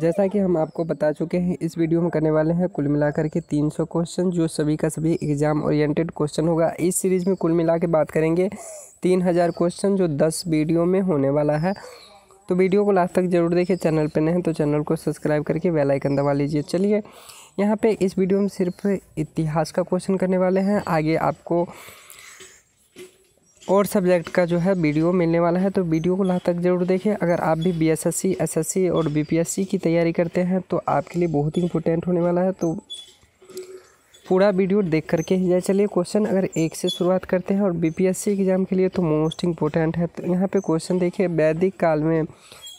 जैसा कि हम आपको बता चुके हैं इस वीडियो में करने वाले हैं कुल मिलाकर के 300 क्वेश्चन जो सभी का सभी एग्जाम ओरिएंटेड क्वेश्चन होगा इस सीरीज़ में कुल मिला के बात करेंगे 3000 क्वेश्चन जो 10 वीडियो में होने वाला है तो वीडियो को लास्ट तक जरूर देखिए चैनल पर नहीं तो चैनल को सब्सक्राइब करके वेलाइकन दबा लीजिए चलिए यहाँ पर इस वीडियो में सिर्फ इतिहास का क्वेश्चन करने वाले हैं आगे आपको और सब्जेक्ट का जो है वीडियो मिलने वाला है तो वीडियो को लास्ट तक ज़रूर देखें अगर आप भी बी एस और बी की तैयारी करते हैं तो आपके लिए बहुत ही इम्पोर्टेंट होने वाला है तो पूरा वीडियो देख करके ही जाए चलिए क्वेश्चन अगर एक से शुरुआत करते हैं और बीपीएससी एग्ज़ाम के लिए तो मोस्ट इम्पोर्टेंट है तो यहाँ पर क्वेश्चन देखिए वैदिक काल में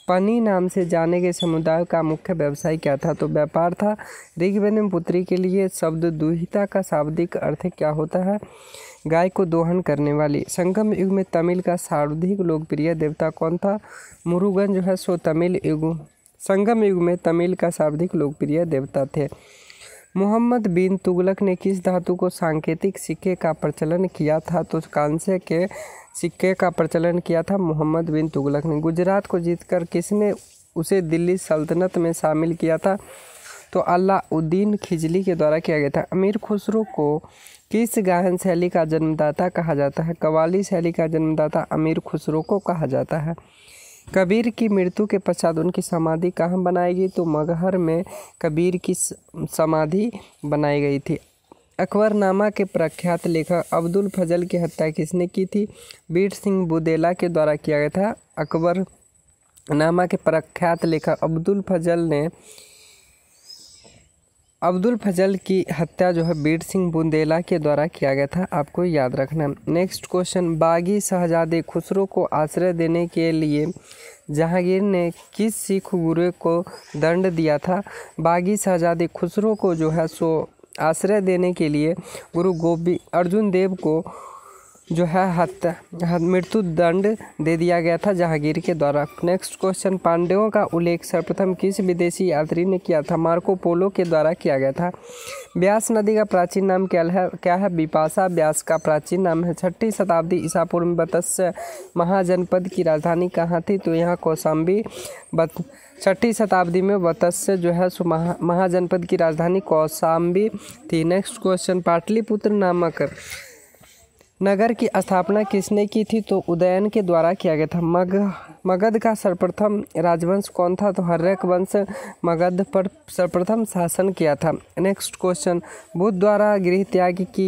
पनी नाम से जाने के समुदाय का मुख्य व्यवसाय क्या था तो व्यापार था ऋग्वेद में पुत्री के लिए शब्द दुहिता का शाब्दिक अर्थ क्या होता है गाय को दोहन करने वाली संगम युग में तमिल का सर्वाधिक लोकप्रिय देवता कौन था मुरुगन जो है सो तमिल युग संगम युग में तमिल का सर्वाधिक लोकप्रिय देवता थे मोहम्मद बिन तुगलक ने किस धातु को सांकेतिक सिक्के का प्रचलन किया था तो कांसे के सिक्के का प्रचलन किया था मोहम्मद बिन तुगलक ने गुजरात को जीतकर किसने उसे दिल्ली सल्तनत में शामिल किया था तो अलाउद्दीन खिजली के द्वारा किया गया था अमीर खुसरो को किस गायन शैली का जन्मदाता कहा जाता है कवाली शैली का जन्मदाता अमीर खुसरो को कहा जाता है कबीर की मृत्यु के पश्चात उनकी समाधि कहाँ बनाई गई तो मगहर में कबीर की समाधि बनाई गई थी अकबरनामा के प्रख्यात लेखक अब्दुल फजल की हत्या किसने की थी वीर सिंह बुदेला के द्वारा किया गया था अकबर नामा के प्रख्यात लेखक अब्दुल फजल ने अब्दुल फजल की हत्या जो है बीर सिंह बुंदेला के द्वारा किया गया था आपको याद रखना नेक्स्ट क्वेश्चन बागी शहजादे खुसरो को आश्रय देने के लिए जहांगीर ने किस सिख गुरु को दंड दिया था बागी शहजादे खुसरो को जो है सो आश्रय देने के लिए गुरु गोबी अर्जुन देव को जो है हत्या मृत्यु दंड दे दिया गया था जहांगीर के द्वारा नेक्स्ट क्वेश्चन पांडवों का उल्लेख सर्वप्रथम किस विदेशी यात्री ने किया था मार्को पोलो के द्वारा किया गया था ब्यास नदी का प्राचीन नाम क्या है क्या है बिपासा ब्यास का प्राचीन नाम है छठी शताब्दी ईसा पूर्व में बतस्य महाजनपद की राजधानी कहाँ थी तो यहाँ कौशाम्बी बत छठी शताब्दी में बत्स्य जो है महा, महाजनपद की राजधानी कौशाम्बी थी नेक्स्ट क्वेश्चन पाटलिपुत्र नामक नगर की स्थापना किसने की थी तो उदयन के द्वारा किया गया था मग मगध का सर्वप्रथम राजवंश कौन था तो हर्यक वंश मगध पर सर्वप्रथम शासन किया था नेक्स्ट क्वेश्चन बुद्ध द्वारा गृह त्याग की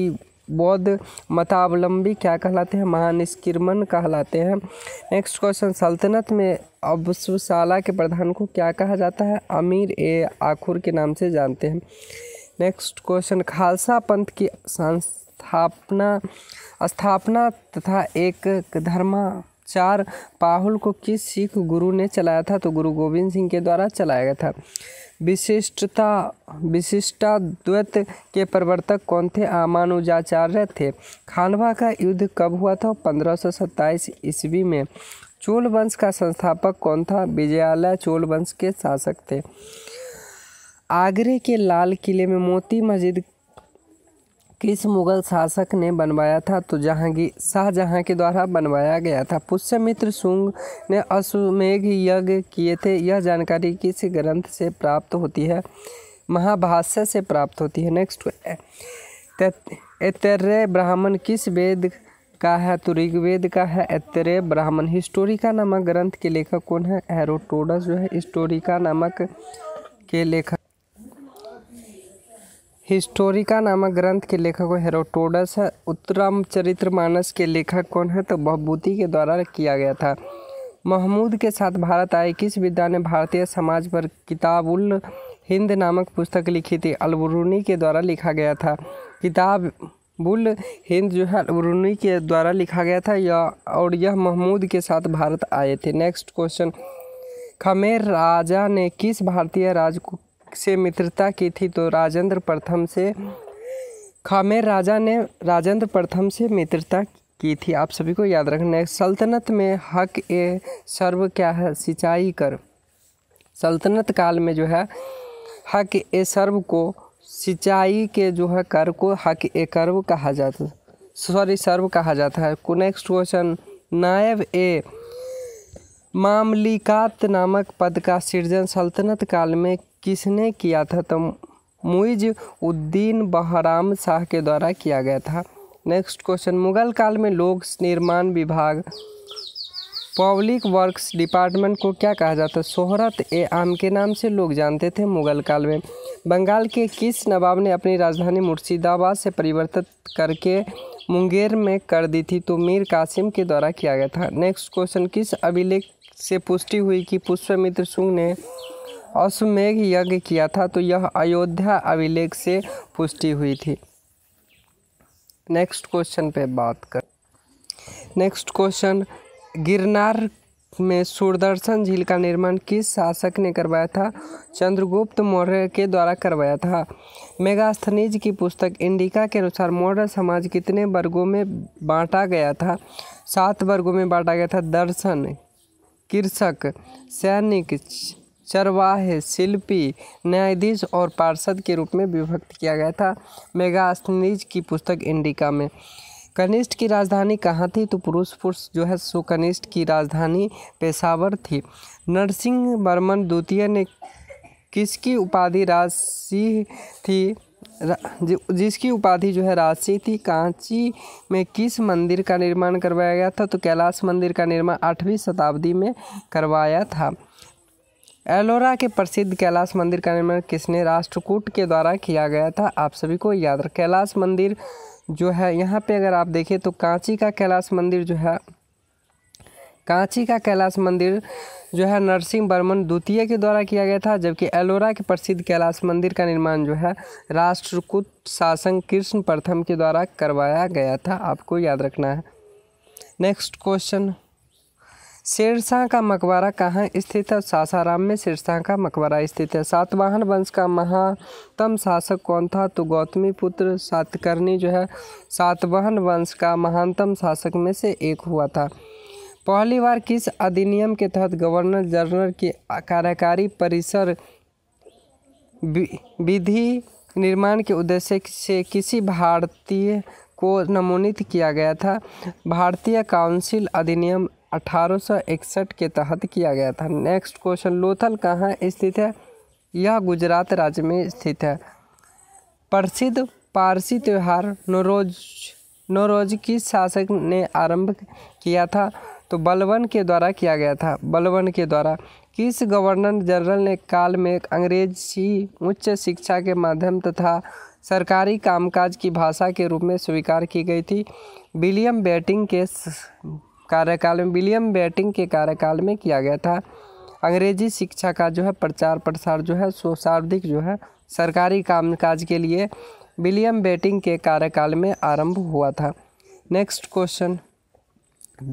बौद्ध मतावलंबी क्या कहलाते हैं महानिष्क्रमण कहलाते हैं नेक्स्ट क्वेश्चन सल्तनत में अबसुशाला के प्रधान को क्या कहा जाता है अमीर ए आखुर के नाम से जानते हैं नेक्स्ट क्वेश्चन खालसा पंथ की संस्थापना स्थापना तथा एक धर्माचार पाहुल को किस सिख गुरु ने चलाया था तो गुरु गोविंद सिंह के द्वारा चलाया गया था विशिष्टता द्वैत के प्रवर्तक कौन थे आमानुजाचार्य थे खानवा का युद्ध कब हुआ था पंद्रह सौ सत्ताईस ईस्वी में चोल वंश का संस्थापक कौन था विजयालय चोल वंश के शासक थे आगरे के लाल किले में मोती मस्जिद किस मुगल शासक ने बनवाया था तो जहांगीर शाहजहाँ के द्वारा बनवाया गया था पुष्यमित्र सुंग ने अश्वमेघ यज्ञ किए थे यह जानकारी किस ग्रंथ से प्राप्त होती है महाभाष्य से प्राप्त होती है नेक्स्ट एतरे ब्राह्मण किस वेद का है तो ऋग्वेद का है एतरे ब्राह्मण हिस्टोरिका नामक ग्रंथ के लेखक कौन है एरोटोडस जो है हिस्टोरिका नामक के लेखक हिस्टोरिका नामक ग्रंथ के लेखक हेरोटोडस है उत्तरम चरित्र मानस के लेखक कौन है तो बहबूती के द्वारा किया गया था महमूद के साथ भारत आए किस विद्या ने भारतीय समाज पर किताबुल हिंद नामक पुस्तक लिखी थी अलबरूनी के द्वारा लिखा गया था किताब बुल हिंद जो है अलबरूनी के द्वारा लिखा गया था यह और यह महमूद के साथ भारत आए थे नेक्स्ट क्वेश्चन खमेर राजा ने किस भारतीय राज को से मित्रता की थी तो राजेंद्र प्रथम से खामेर राजा ने राजेंद्र प्रथम से मित्रता की थी आप सभी को याद रखना है सल्तनत में हक ए सर्व क्या है सिंचाई कर सल्तनत काल में जो है हक ए सर्व को सिंचाई के जो है कर को हक ए कर्व कहा जाता सॉरी सर्व कहा जाता है नेक्स्ट क्वेश्चन नायब ए मामलिकात नामक पद का सृजन सल्तनत काल में किसने किया था तो मुइज उद्दीन बहराम शाह के द्वारा किया गया था नेक्स्ट क्वेश्चन मुगल काल में लोक निर्माण विभाग पब्लिक वर्क्स डिपार्टमेंट को क्या कहा जाता है शोहरत ए आम के नाम से लोग जानते थे मुगल काल में बंगाल के किस नवाब ने अपनी राजधानी मुर्शिदाबाद से परिवर्तित करके मुंगेर में कर दी थी तो मीर कासिम के द्वारा किया गया था नेक्स्ट क्वेश्चन किस अभिलेख से पुष्टि हुई कि पुष्पमित्र सिंह ने अश्वमेघ यज्ञ किया था तो यह अयोध्या अभिलेख से पुष्टि हुई थी नेक्स्ट क्वेश्चन पे बात कर नेक्स्ट क्वेश्चन गिरनार में सूरदर्शन झील का निर्माण किस शासक ने करवाया था चंद्रगुप्त मौर्य के द्वारा करवाया था मेगास्थनीज की पुस्तक इंडिका के अनुसार मौर्य समाज कितने वर्गों में बांटा गया था सात वर्गों में बांटा गया था दर्शन कृषक सैनिक चरवाहे शिल्पी न्यायाधीश और पार्षद के रूप में विभक्त किया गया था मेगास्थनीज की पुस्तक इंडिका में कनिष्ठ की राजधानी कहाँ थी तो पुरुष पुरुष जो है सो कनिष्ठ की राजधानी पेशावर थी नरसिंह बर्मन द्वितीय ने किसकी उपाधि राशि थी जिसकी उपाधि जो है राशि थी कांची में किस मंदिर का निर्माण करवाया गया था तो कैलाश मंदिर का निर्माण आठवीं शताब्दी में करवाया था एलोरा के प्रसिद्ध कैलाश मंदिर का निर्माण किसने राष्ट्रकूट के द्वारा किया गया था आप सभी को याद रख कैलाश मंदिर जो है यहाँ पे अगर आप देखें तो कांची का कैलाश मंदिर जो है कांची का कैलाश मंदिर जो है नरसिंह बर्मन द्वितीय के द्वारा किया गया था जबकि एलोरा के प्रसिद्ध कैलाश मंदिर का निर्माण जो है राष्ट्रकूट शासन कृष्ण प्रथम के द्वारा करवाया गया था आपको याद रखना है नेक्स्ट क्वेश्चन शेरशाह का मकबरा कहाँ स्थित है सासाराम में शेरशाह का मकबरा स्थित है सातवाहन वंश का महातम शासक कौन था तो गौतमी पुत्र सातकर्णी जो है सातवाहन वंश का महानतम शासक में से एक हुआ था पहली बार किस अधिनियम के तहत गवर्नर जनरल की कार्यकारी परिसर विधि निर्माण के उद्देश्य से किसी भारतीय को नमोनित किया गया था भारतीय काउंसिल अधिनियम अठारह के तहत किया गया था नेक्स्ट क्वेश्चन लोथल कहाँ स्थित है यह गुजरात राज्य में स्थित है प्रसिद्ध पारसी त्यौहार नोरोज नोरोज किस शासक ने आरंभ किया था तो बलवन के द्वारा किया गया था बलवन के द्वारा किस गवर्नर जनरल ने काल में अंग्रेजी उच्च शिक्षा के माध्यम तथा सरकारी कामकाज की भाषा के रूप में स्वीकार की गई थी विलियम बैटिंग के कार्यकाल में विलियम बैटिंग के कार्यकाल में किया गया था अंग्रेजी शिक्षा का जो है प्रचार प्रसार जो है सो सर्वाधिक जो है सरकारी कामकाज के लिए विलियम बेटिंग के कार्यकाल में आरंभ हुआ था नेक्स्ट क्वेश्चन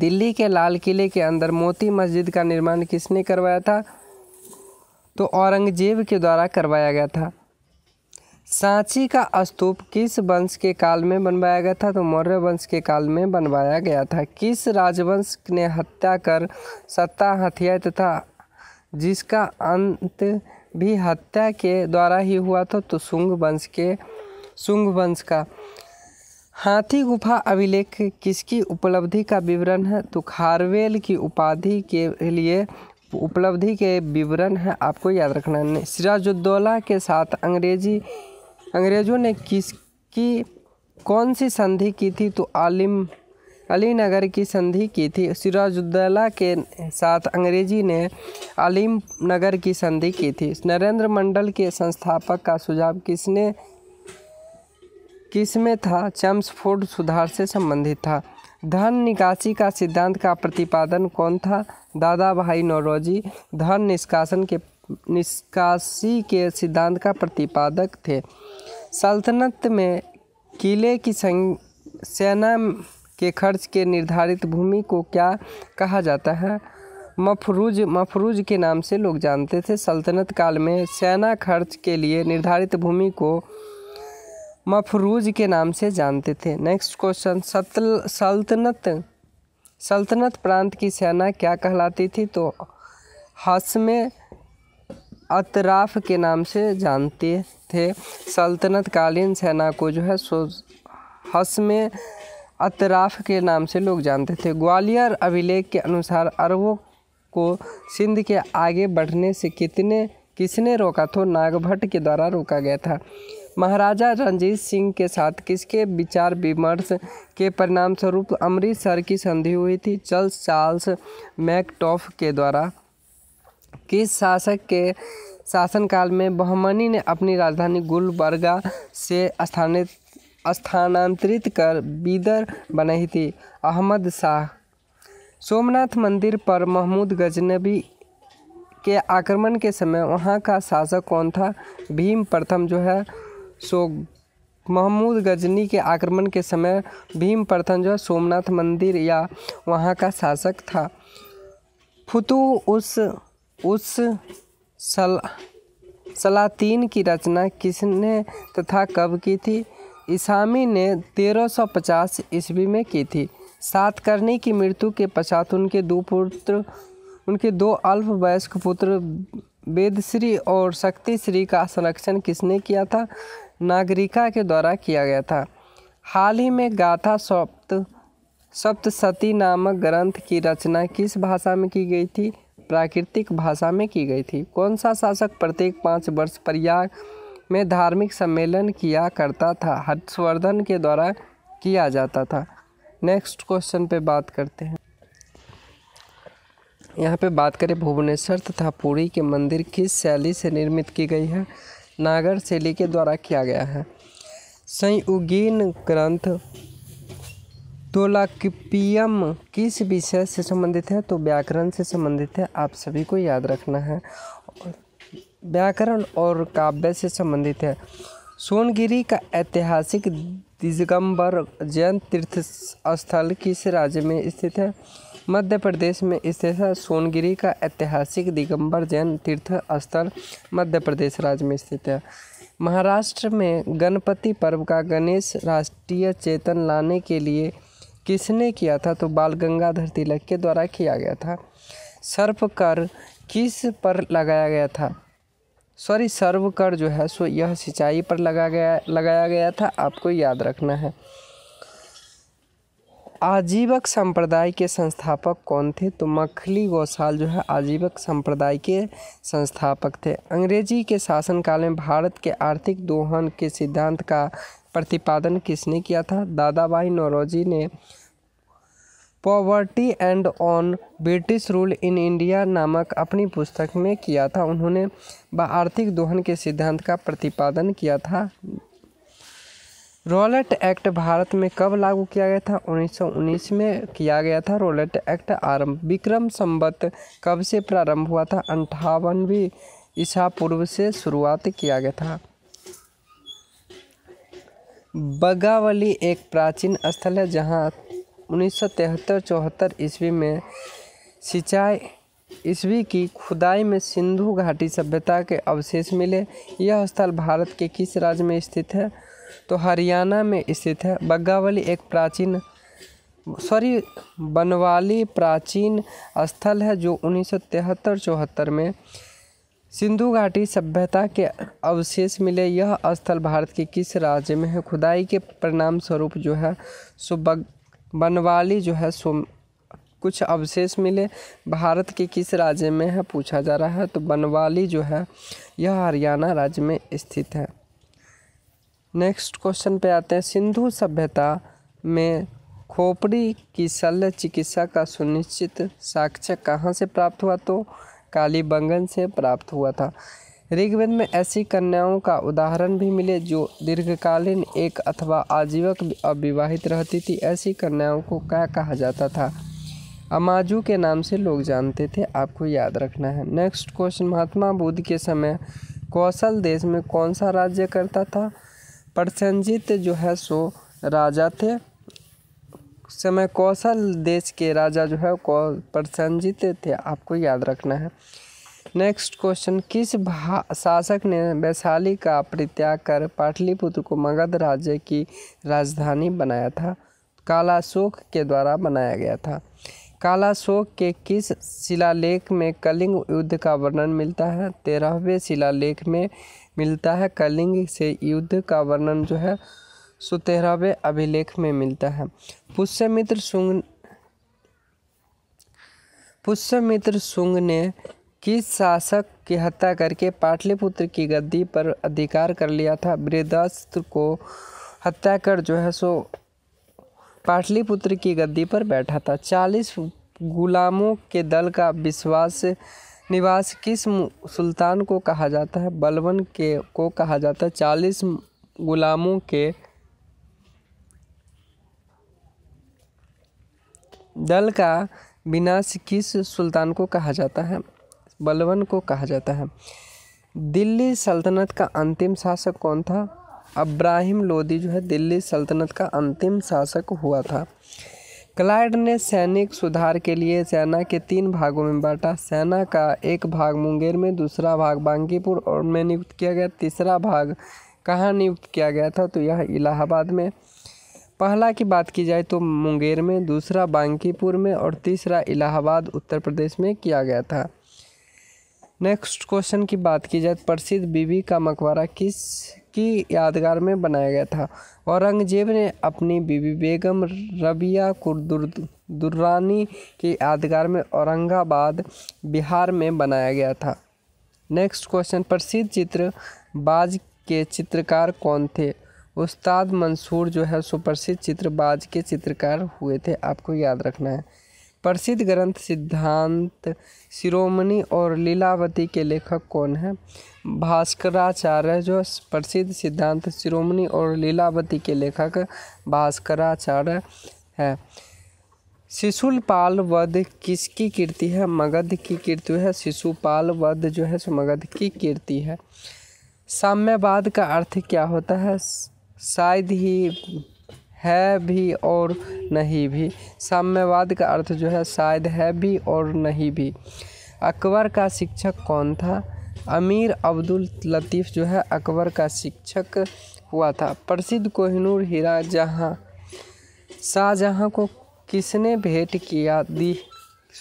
दिल्ली के लाल किले के अंदर मोती मस्जिद का निर्माण किसने करवाया था तो औरंगजेब के द्वारा करवाया गया था सांची का स्तूप किस वंश के काल में बनवाया गया था तो मौर्य वंश के काल में बनवाया गया था किस राजवंश ने हत्या कर सत्ता हथियार तथा जिसका अंत भी हत्या के द्वारा ही हुआ था तो शुंग वंश के शुंग वंश का हाथी गुफा अभिलेख किसकी उपलब्धि का विवरण है तो खारवेल की उपाधि के लिए उपलब्धि के विवरण है आपको याद रखना है सिराजुद्दौला के साथ अंग्रेजी अंग्रेज़ों ने किसकी कौन सी संधि की थी तो आलिम नगर की संधि की थी सिराजुद्दौला के साथ अंग्रेजी ने अलीम नगर की संधि की थी नरेंद्र मंडल के संस्थापक का सुझाव किसने किसमें था चम्सफोर्ड सुधार से संबंधित था धन निकासी का सिद्धांत का प्रतिपादन कौन था दादा भाई नौरोजी धन निष्कासन के निष्कासी के सिद्धांत का प्रतिपादक थे सल्तनत में किले की सेना के खर्च के निर्धारित भूमि को क्या कहा जाता है मफरूज मफरूज के नाम से लोग जानते थे सल्तनत काल में सेना खर्च के लिए निर्धारित भूमि को मफरूज के नाम से जानते थे नेक्स्ट क्वेश्चन सतल सल्तनत सल्तनत प्रांत की सेना क्या कहलाती थी तो हसम अतराफ के नाम से जानते थे सल्तनत कालीन सेना को जो है सो हस में अतराफ के नाम से लोग जानते थे ग्वालियर अभिलेख के अनुसार अरबों को सिंध के आगे बढ़ने से कितने किसने रोका तो नागभट्ट के द्वारा रोका गया था महाराजा रंजीत सिंह के साथ किसके विचार विमर्श के परिणामस्वरूप अमृतसर की संधि हुई थी चल चार्ल्स मैकटॉफ के द्वारा किस शासक के शासनकाल में बहमनी ने अपनी राजधानी गुलबर्गा से स्थानित स्थानांतरित कर बीदर बनाई थी अहमद शाह सोमनाथ मंदिर पर महमूद गजनबी के आक्रमण के समय वहाँ का शासक कौन था भीम प्रथम जो है सो महमूद गजनी के आक्रमण के समय भीम प्रथम जो है सोमनाथ मंदिर या वहाँ का शासक था फुतू उस उस सल सलातीन की रचना किसने तथा कब की थी इसामी ने 1350 ईस्वी में की थी सातकर्णी की मृत्यु के पश्चात उनके दो पुत्र उनके दो अल्प वयस्क पुत्र वेदश्री और शक्तिश्री का संरक्षण किसने किया था नागरिका के द्वारा किया गया था हाल ही में गाथा सप्त सप्तशती नामक ग्रंथ की रचना किस भाषा में की गई थी प्राकृतिक भाषा में की गई थी कौन सा शासक प्रत्येक पाँच वर्ष प्रयाग में धार्मिक सम्मेलन किया करता था हर्षवर्धन के द्वारा किया जाता था नेक्स्ट क्वेश्चन पे बात करते हैं यहाँ पे बात करें भुवनेश्वर तथा पुरी के मंदिर किस शैली से निर्मित की गई है नागर शैली के द्वारा किया गया है संयुगीन ग्रंथ तोलाकिपियम किस विषय से संबंधित है तो व्याकरण से संबंधित है आप सभी को याद रखना है व्याकरण और काव्य से संबंधित है सोनगिरी का ऐतिहासिक दिगंबर जैन तीर्थ स्थल किस राज्य में स्थित है मध्य प्रदेश में स्थित है सोनगिरी का ऐतिहासिक दिगंबर जैन तीर्थ स्थल मध्य प्रदेश राज्य में स्थित है महाराष्ट्र में गणपति पर्व का गणेश राष्ट्रीय चेतन लाने के लिए किसने किया था तो बाल गंगाधर तिलक के द्वारा किया गया था सर्प कर किस पर लगाया गया था सॉरी सर्व कर जो है सो यह सिंचाई पर लगा गया लगाया गया था आपको याद रखना है आजीवक संप्रदाय के संस्थापक कौन थे तो मखली गौशाल जो है आजीवक संप्रदाय के संस्थापक थे अंग्रेजी के शासनकाल में भारत के आर्थिक दोहन के सिद्धांत का प्रतिपादन किसने किया था दादाबाई नौरोजी ने poverty and on British rule in India नामक अपनी पुस्तक में किया था उन्होंने आर्थिक दोहन के सिद्धांत का प्रतिपादन किया था रोलेट एक्ट भारत में कब लागू किया गया था 1919 में किया गया था रोलेट एक्ट आरंभ विक्रम संबत कब से प्रारंभ हुआ था अंठावनवी ईसा पूर्व से शुरुआत किया गया था बगावली एक प्राचीन स्थल है जहाँ उन्नीस सौ तिहत्तर चौहत्तर ईस्वी में सिंचाई ईस्वी की खुदाई में सिंधु घाटी सभ्यता के अवशेष मिले यह स्थल भारत के किस राज्य में स्थित है तो हरियाणा में स्थित है बग्गावली एक प्राचीन सॉरी बनवाली प्राचीन स्थल है जो उन्नीस सौ तिहत्तर चौहत्तर में सिंधु घाटी सभ्यता के अवशेष मिले यह स्थल भारत के किस राज्य में है खुदाई के परिणाम स्वरूप जो है सो बग बनवाली जो है सो कुछ अवशेष मिले भारत के किस राज्य में है पूछा जा रहा है तो बनवाली जो है यह हरियाणा राज्य में स्थित है नेक्स्ट क्वेश्चन पे आते हैं सिंधु सभ्यता में खोपड़ी की शल्य चिकित्सा का सुनिश्चित साक्ष्य कहाँ से प्राप्त हुआ तो कालीबंगन से प्राप्त हुआ था ऋग्वेद में ऐसी कन्याओं का उदाहरण भी मिले जो दीर्घकालीन एक अथवा आजीवक अविवाहित रहती थी ऐसी कन्याओं को क्या कहा जाता था अमाजू के नाम से लोग जानते थे आपको याद रखना है नेक्स्ट क्वेश्चन महात्मा बुद्ध के समय कौशल देश में कौन सा राज्य करता था प्रसन्नजीत जो है सो राजा थे समय कौशल देश के राजा जो है प्रसन्नजीत थे आपको याद रखना है नेक्स्ट क्वेश्चन किस शासक ने वैशाली का परित्याग कर पाटलिपुत्र को मगध राज्य की राजधानी बनाया था कालाशोक के द्वारा बनाया गया था कालाशोक के किस शिलालेख में कलिंग युद्ध का वर्णन मिलता है तेरहवें शिलालेख में मिलता है कलिंग से युद्ध का वर्णन जो है सो तेरहवें अभिलेख में मिलता है पुष्यमित्र शुंग पुष्यमित्र शुंग ने किस शासक की हत्या करके पाटलिपुत्र की गद्दी पर अधिकार कर लिया था वृद्धास्त्र को हत्या कर जो है सो पाटलिपुत्र की गद्दी पर बैठा था चालीस गुलामों के दल का विश्वास निवास किस सुल्तान को कहा जाता है बलवन के को कहा जाता है चालीस गुलामों के दल का विनाश किस सुल्तान को कहा जाता है बलवन को कहा जाता है दिल्ली सल्तनत का अंतिम शासक कौन था अब्राहिम लोदी जो है दिल्ली सल्तनत का अंतिम शासक हुआ था क्लाइड ने सैनिक सुधार के लिए सेना के तीन भागों में बांटा सेना का एक भाग मुंगेर में दूसरा भाग बांकीपुर और में नियुक्त किया गया तीसरा भाग कहाँ नियुक्त किया गया था तो यह इलाहाबाद में पहला की बात की जाए तो मुंगेर में दूसरा बांकीपुर में और तीसरा इलाहाबाद उत्तर प्रदेश में किया गया था नेक्स्ट क्वेश्चन की बात की जाए तो प्रसिद्ध बीबी का मकबरा किस की यादगार में बनाया गया था औरंगजेब ने अपनी बीबी बेगम रबिया दुर्रानी की यादगार में औरंगाबाद बिहार में बनाया गया था नेक्स्ट क्वेश्चन प्रसिद्ध चित्र बाज के चित्रकार कौन थे उस्ताद मंसूर जो है सुप्रसिद्ध चित्रबाज के चित्रकार हुए थे आपको याद रखना है प्रसिद्ध ग्रंथ सिद्धांत शिरोमणि और लीलावती के लेखक कौन हैं भास्कराचार्य जो प्रसिद्ध सिद्धांत शिरोमणि और लीलावती के लेखक भास्कराचार्य है शिशुपाल वध किसकी कीर्ति है मगध की कीर्ति है शिशुपाल वध जो है सो मगध की कीर्ति है साम्यवाद का अर्थ क्या होता है शायद ही है भी और नहीं भी साम्यवाद का अर्थ जो है शायद है भी और नहीं भी अकबर का शिक्षक कौन था अमीर अब्दुल लतीफ़ जो है अकबर का शिक्षक हुआ था प्रसिद्ध कोहिनूर हीरा जहाँ शाहजहाँ को किसने भेंट किया दी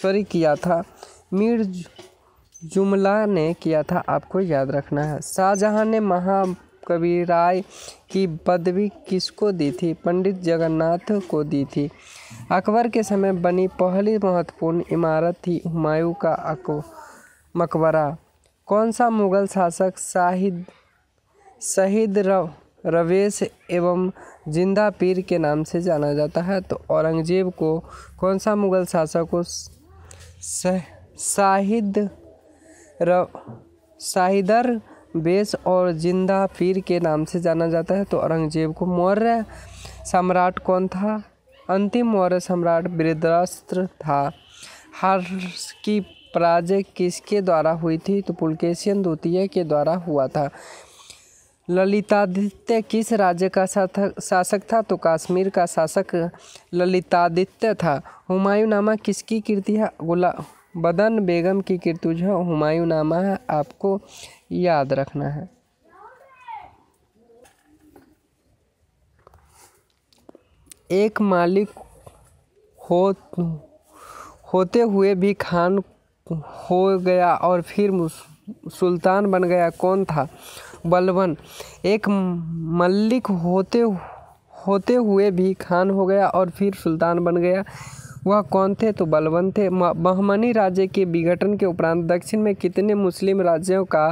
सॉरी किया था मीर जुमला ने किया था आपको याद रखना है शाहजहाँ ने महा कबीर राय की पदवी किसको दी थी पंडित जगन्नाथ को दी थी अकबर के समय बनी पहली महत्वपूर्ण इमारत थी हुमायूं का अको मकबरा कौन सा मुग़ल शासक शाहिद शहीद रव रवेश एवं जिंदा पीर के नाम से जाना जाता है तो औरंगजेब को कौन सा मुग़ल शासक को शाहिद रव शाहिदर बेस और जिंदा पीर के नाम से जाना जाता है तो औरंगजेब को मौर्य सम्राट कौन था अंतिम मौर्य सम्राट वृद्रास्त्र था हर्ष की पराजय किसके द्वारा हुई थी तो पुलकेशियन द्वितीय के द्वारा हुआ था ललितादित्य किस राज्य का शासक था तो कश्मीर का शासक ललितादित्य था हुमायूं नामा किसकी कृति है गुला बदन बेगम की कृतुज है हुमायूं नामा है आपको याद रखना है एक मालिक हो होते हुए भी खान हो गया और फिर सुल्तान बन गया कौन था बलवन एक मल्लिक होते होते हुए भी खान हो गया और फिर सुल्तान बन गया वह कौन थे तो बलवन थे बहमनी राज्य के विघटन के उपरांत दक्षिण में कितने मुस्लिम राज्यों का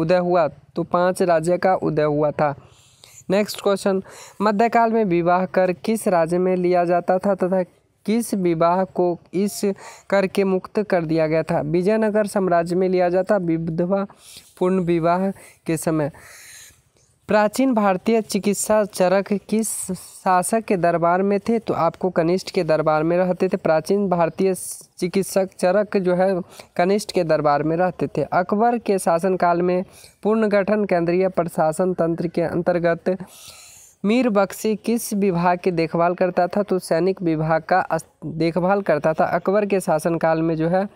उदय हुआ तो पांच राज्य का उदय हुआ था नेक्स्ट क्वेश्चन मध्यकाल में विवाह कर किस राज्य में लिया जाता था तथा किस विवाह को इस कर के मुक्त कर दिया गया था विजयनगर साम्राज्य में लिया जाता विधवा पूर्ण विवाह के समय प्राचीन भारतीय चिकित्सा चरक किस शासक के दरबार में थे तो आपको कनिष्ठ के दरबार में रहते थे प्राचीन भारतीय चिकित्सक चरक जो है कनिष्ठ के दरबार में रहते थे अकबर के शासनकाल में पुनर्गठन केंद्रीय प्रशासन तंत्र के अंतर्गत मीर बख्शी किस विभाग की देखभाल करता था तो सैनिक विभाग का देखभाल करता था अकबर के शासनकाल में जो है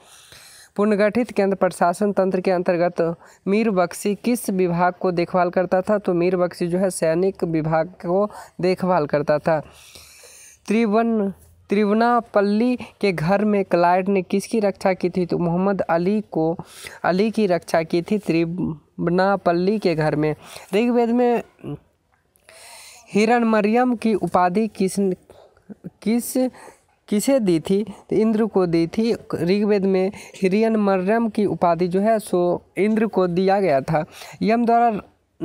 पुनर्गठित केंद्र प्रशासन तंत्र के अंतर्गत मीर बख्शी किस विभाग को देखभाल करता था तो मीर बख्शी जो है सैनिक विभाग को देखभाल करता था त्रिवन त्रिवनापल्ली के घर में क्लाइड ने किसकी रक्षा की थी तो मोहम्मद अली को अली की रक्षा की थी त्रिवनापल्ली के घर में ऋग्वेद में हिरण मरियम की उपाधि किस किस किसे दी थी तो इंद्र को दी थी ऋग्वेद में हिरियन मर्रम की उपाधि जो है सो इंद्र को दिया गया था यम द्वारा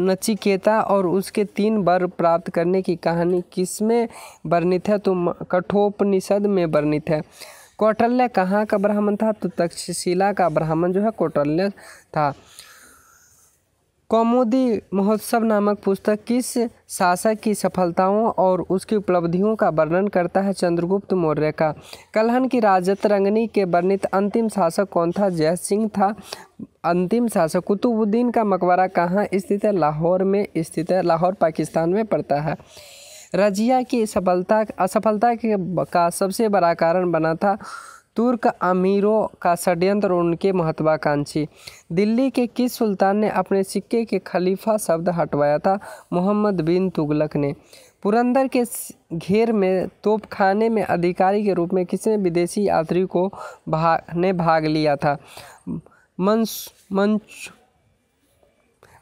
नचिकेता और उसके तीन वर प्राप्त करने की कहानी किसमें वर्णित है तो कठोपनिषद में वर्णित है कौटल्य कहाँ का ब्राह्मण था तो तक्षशिला का ब्राह्मण जो है कौटल्य था कौमुदी महोत्सव नामक पुस्तक किस शासक की सफलताओं और उसकी उपलब्धियों का वर्णन करता है चंद्रगुप्त मौर्य का कलहन की राजत रंगनी के वर्णित अंतिम शासक कौन था जय सिंह था अंतिम शासक कुतुबुद्दीन का मकबरा कहाँ स्थित है लाहौर में स्थित है लाहौर पाकिस्तान में पड़ता है रजिया की सफलता असफलता के का सबसे बड़ा कारण बना था तुर्क अमीरों का षड्यंत्र और उनके महत्वाकांक्षी दिल्ली के किस सुल्तान ने अपने सिक्के के खलीफा शब्द हटवाया था मोहम्मद बिन तुगलक ने पुरंदर के घेर में तोपखाने में अधिकारी के रूप में किसने विदेशी यात्री को भाग ने भाग लिया था मंस मंच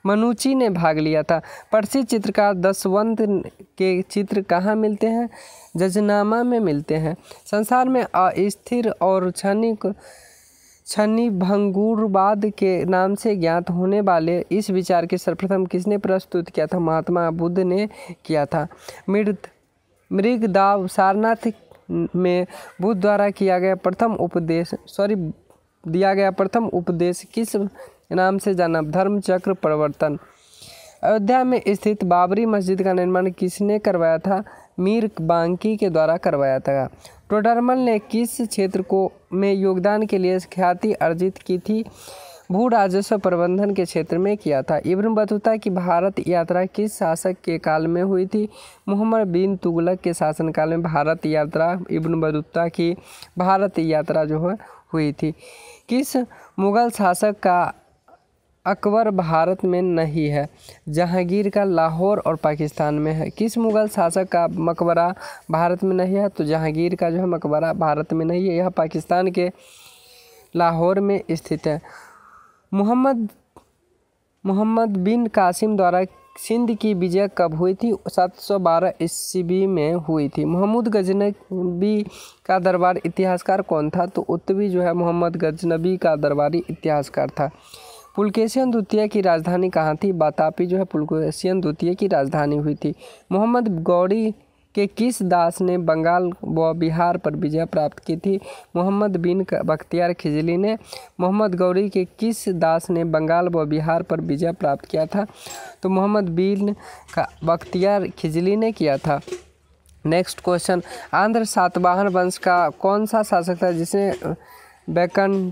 मनुची ने भाग लिया था प्रसिद्ध चित्रकार दसवंत के चित्र कहाँ मिलते हैं जजनामा में मिलते हैं संसार में अस्थिर और क्षणिक छन्नी भंगुरवाद के नाम से ज्ञात होने वाले इस विचार के सर्वप्रथम किसने प्रस्तुत किया था महात्मा बुद्ध ने किया था मृत मृगदाव सारनाथ में बुद्ध द्वारा किया गया प्रथम उपदेश सॉरी दिया गया प्रथम उपदेश किस नाम से जाना धर्म चक्र प्रवर्तन अयोध्या में स्थित बाबरी मस्जिद का निर्माण किसने करवाया था मीर बांकी के द्वारा करवाया था टोडरमल ने किस क्षेत्र को में योगदान के लिए ख्याति अर्जित की थी भू राजस्व प्रबंधन के क्षेत्र में किया था इब्न बतूता की भारत यात्रा किस शासक के काल में हुई थी मोहम्मद बिन तुगलक के शासनकाल में भारत यात्रा इब्न बतूता की भारत यात्रा जो है हुई थी किस मुग़ल शासक का अकबर भारत में नहीं है जहांगीर का लाहौर और पाकिस्तान में है किस मुग़ल शासक का मकबरा भारत में नहीं है तो जहांगीर का जो है मकबरा भारत में नहीं है यह पाकिस्तान के लाहौर में स्थित है मोहम्मद मोहम्मद बिन कासिम द्वारा सिंध की विजय कब हुई थी 712 ईस्वी में हुई थी मोहम्मद गजनबी का दरबार इतिहासकार कौन था तो उत्तवी जो है मोहम्मद गजनबी का दरबारी इतिहासकार था पुलकेशियन द्वितीय की राजधानी कहाँ थी बातापी जो है पुलकेशियन द्वितीय की राजधानी हुई थी मोहम्मद गौरी के किस दास ने बंगाल व बिहार पर विजय प्राप्त की थी मोहम्मद बिन बख्तियार खिजली ने मोहम्मद गौरी के किस दास ने बंगाल व बिहार पर विजय प्राप्त किया था तो मोहम्मद बिन बख्तियार खिजली ने किया था नेक्स्ट क्वेश्चन आंध्र सातवाहन वंश का कौन सा शासक था जिसने बैकन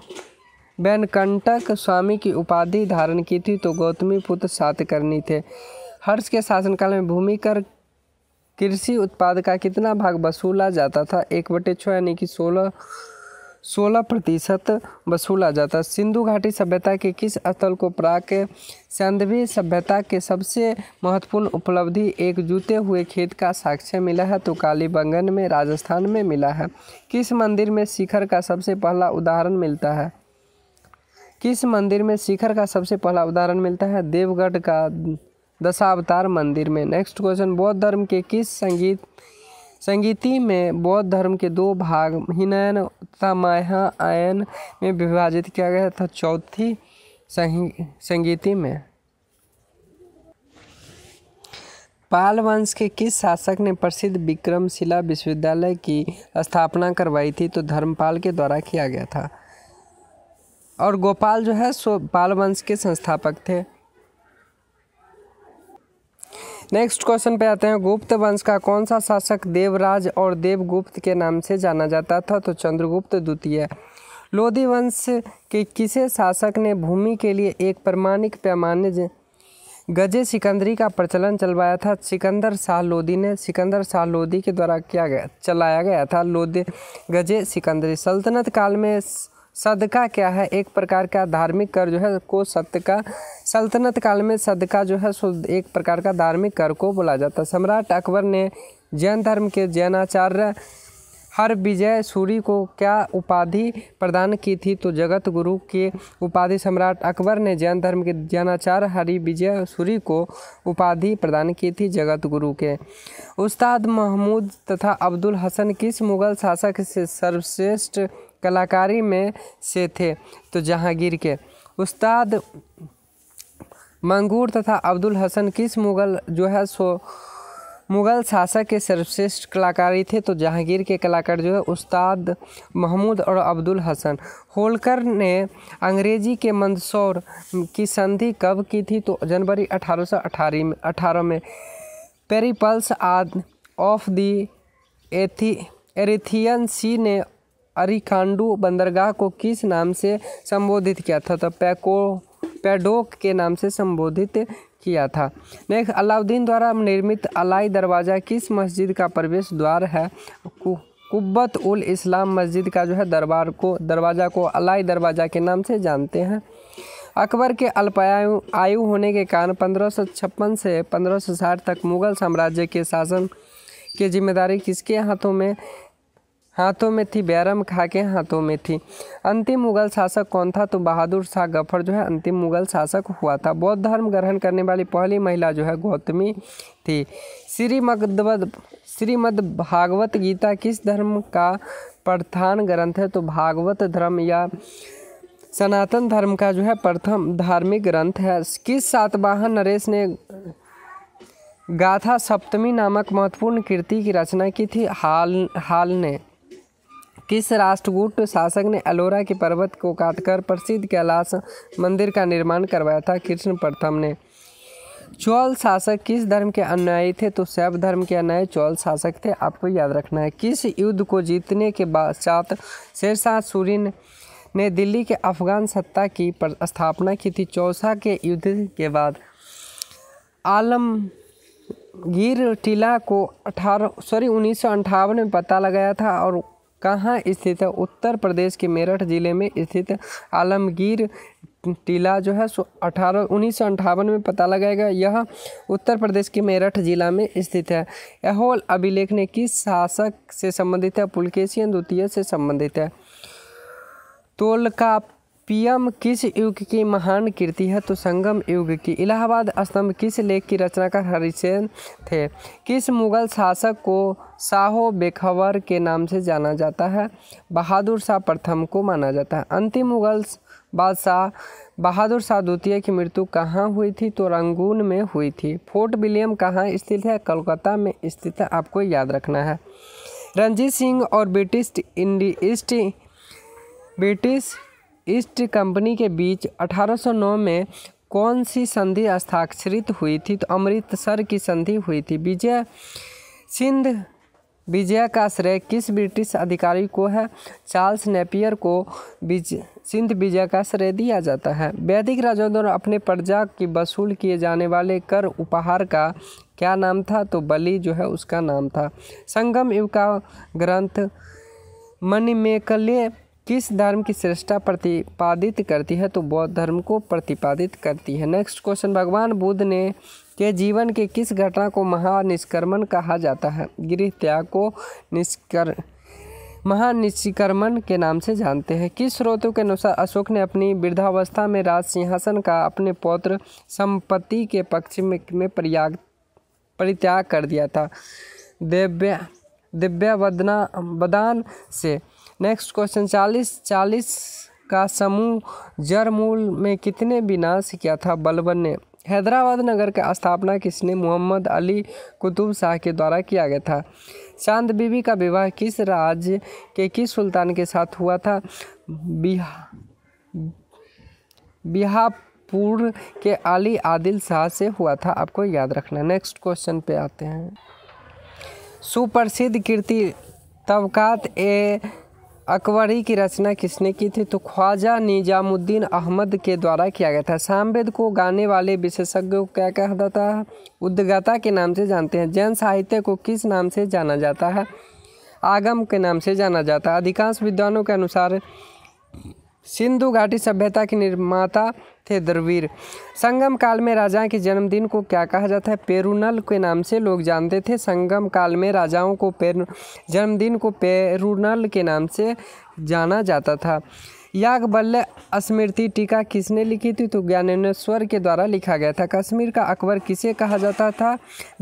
बैनकंटक स्वामी की उपाधि धारण की थी तो गौतमी पुत्र सातकर्णी थे हर्ष के शासनकाल में भूमि कर कृषि उत्पाद का कितना भाग वसूला जाता था एक बटे छः यानी कि सोलह सोलह प्रतिशत वसूला जाता सिंधु घाटी सभ्यता के किस स्थल को प्राक सैंधवी सभ्यता के सबसे महत्वपूर्ण उपलब्धि एक जूते हुए खेत का साक्ष्य मिला है तो कालीबंगन में राजस्थान में मिला है किस मंदिर में शिखर का सबसे पहला उदाहरण मिलता है किस मंदिर में शिखर का सबसे पहला उदाहरण मिलता है देवगढ़ का दशावतार मंदिर में नेक्स्ट क्वेश्चन बौद्ध धर्म के किस संगीत संगीति में बौद्ध धर्म के दो भाग हिनयन तथा आयन में विभाजित किया गया था चौथी संगीति में पाल वंश के किस शासक ने प्रसिद्ध विक्रमशिला विश्वविद्यालय की स्थापना करवाई थी तो धर्मपाल के द्वारा किया गया था और गोपाल जो है सो पाल वंश के संस्थापक थे नेक्स्ट क्वेश्चन पे आते हैं गुप्त वंश का कौन सा शासक देवराज और देवगुप्त के नाम से जाना जाता था तो चंद्रगुप्त द्वितीय लोधी वंश के किसे शासक ने भूमि के लिए एक प्रमाणिक पैमाने गजे सिकंदरी का प्रचलन चलवाया था सिकंदर शाह लोधी ने सिकंदर शाह लोधी के द्वारा किया गया चलाया गया था लोधी गजे सिकंदरी सल्तनत काल में सदका क्या है एक प्रकार का धार्मिक कर जो है को सत्य का सल्तनत काल में सदका जो है एक प्रकार का धार्मिक कर को बोला जाता सम्राट अकबर ने जैन धर्म के जैनाचार्य हर विजय सूरी को क्या उपाधि प्रदान की थी तो जगत गुरु के उपाधि सम्राट अकबर ने जैन धर्म के जैनाचार्य हरि विजय सूरी को उपाधि प्रदान की थी जगत गुरु के उस्ताद महमूद तथा अब्दुल हसन किस मुगल शासक से सर्वश्रेष्ठ कलाकारी में से थे तो जहांगीर के उस्ताद मंगूर तथा अब्दुल हसन किस मुग़ल जो है सो मुग़ल शासक के सर्वश्रेष्ठ कलाकारी थे तो जहांगीर के कलाकार जो है उस्ताद महमूद और अब्दुल हसन होलकर ने अंग्रेजी के मंदसौर की संधि कब की थी तो जनवरी अठारह में अठारह में पेरीपल्स आद ऑफ दी एथी एरिथियन सी ने अरिकांडू बंदरगाह को किस नाम से संबोधित किया था तो पैको पैडोक के नाम से संबोधित किया था नेक्स्ट अलाउद्दीन द्वारा निर्मित अलाई दरवाज़ा किस मस्जिद का प्रवेश द्वार है कुब्बत उल इस्लाम मस्जिद का जो है दरबार को दरवाज़ा को अलाई दरवाज़ा के नाम से जानते हैं अकबर के अल्पायु आयु होने के कारण पंद्रह सौ छप्पन से पंद्रह सौ साठ तक मुग़ल साम्राज्य के शासन की जिम्मेदारी किसके हाथों में हाथों में थी बैरम खा के हाथों में थी अंतिम मुगल शासक कौन था तो बहादुर शाह गफर जो है अंतिम मुगल शासक हुआ था बौद्ध धर्म ग्रहण करने वाली पहली महिला जो है गौतमी थी श्रीमद्वद श्रीमद भागवत गीता किस धर्म का प्रधान ग्रंथ है तो भागवत धर्म या सनातन धर्म का जो है प्रथम धार्मिक ग्रंथ है किस सातवाहन नरेश ने गाथा सप्तमी नामक महत्वपूर्ण कृति की रचना की थी हाल हाल ने किस राष्ट्रकूट शासक ने अलोरा के पर्वत को काटकर प्रसिद्ध कैलाश मंदिर का निर्माण करवाया था कृष्ण प्रथम ने चौल शासक किस धर्म के अनुयायी थे तो शैव धर्म के अनुयायी चौल शासक थे आपको याद रखना है किस युद्ध को जीतने के पश्चात शेरशाह सूरी ने दिल्ली के अफगान सत्ता की स्थापना की थी चौसा के युद्ध के बाद आलम गिर टीला को अठारह सॉरी उन्नीस में पता लगाया था और कहाँ स्थित है उत्तर प्रदेश के मेरठ ज़िले में स्थित आलमगीर टीला जो है सो अठारह उन्नीस सौ अंठावन में पता लगाएगा यह उत्तर प्रदेश के मेरठ जिला में स्थित है एहोल अभिलेख ने किस शासक से संबंधित है पुलकेशियन द्वितीय से संबंधित है तोलका पीएम किस युग की महान कृति है तो संगम युग की इलाहाबाद स्तंभ किस लेख की रचना कर हरिसेन थे किस मुगल शासक को शाहो बेखबर के नाम से जाना जाता है बहादुर शाह प्रथम को माना जाता है अंतिम मुगल बादशाह बहादुर शाह द्वितीय की मृत्यु कहाँ हुई थी तो रंगून में हुई थी फोर्ट विलियम कहाँ स्थित है कोलकाता में स्थित है आपको याद रखना है रंजीत सिंह और ब्रिटिश इंडी ईस्ट ब्रिटिश ईस्ट कंपनी के बीच 1809 में कौन सी संधि हस्ताक्षरित हुई थी तो अमृतसर की संधि हुई थी विजय सिंध विजय का श्रेय किस ब्रिटिश अधिकारी को है चार्ल्स नेपियर को विजय सिंध विजय का श्रेय दिया जाता है वैदिक राजाओं द्वारा अपने प्रजा की वसूल किए जाने वाले कर उपहार का क्या नाम था तो बलि जो है उसका नाम था संगम युग का ग्रंथ मणिमेकले किस धर्म की श्रेष्ठा प्रतिपादित करती है तो बौद्ध धर्म को प्रतिपादित करती है नेक्स्ट क्वेश्चन भगवान बुद्ध ने के जीवन के किस घटना को महानिष्कर्मण कहा जाता है गृह त्याग को निष्कर महानिष्कर्मण के नाम से जानते हैं किस स्रोतों के अनुसार अशोक ने अपनी वृद्धावस्था में राज सिंहासन का अपने पौत्र संपत्ति के पक्ष में, में प्रयाग परित्याग कर दिया था दिव्य दिव्या वदना वदान से नेक्स्ट क्वेश्चन चालीस चालीस का समूह जरमूल में कितने विनाश किया था बलबन ने हैदराबाद नगर का स्थापना किसने मोहम्मद अली कुतुब शाह के द्वारा किया गया था चांद बीबी का विवाह किस राज्य के किस सुल्तान के साथ हुआ था बिहा बिहापुर के अली आदिल शाह से हुआ था आपको याद रखना नेक्स्ट क्वेश्चन पे आते हैं सुप्रसिद्ध कीर्ति तबकात ए अकबरी की रचना किसने की थी तो ख्वाजा निजामुद्दीन अहमद के द्वारा किया गया था सामवेद को गाने वाले विशेषज्ञ को क्या कहा जाता है उद्गता के नाम से जानते हैं जैन साहित्य को किस नाम से जाना जाता है आगम के नाम से जाना जाता है अधिकांश विद्वानों के अनुसार सिंधु घाटी सभ्यता की निर्माता थे द्रवीर संगम काल में राजा के जन्मदिन को क्या कहा जाता है पेरुनल के नाम से लोग जानते थे संगम काल में राजाओं को पेर जन्मदिन को पेरुनल के नाम से जाना जाता था यागबल्य स्मृति टीका किसने लिखी थी तो ज्ञानेश्वर के द्वारा लिखा गया था कश्मीर का अकबर किसे कहा जाता था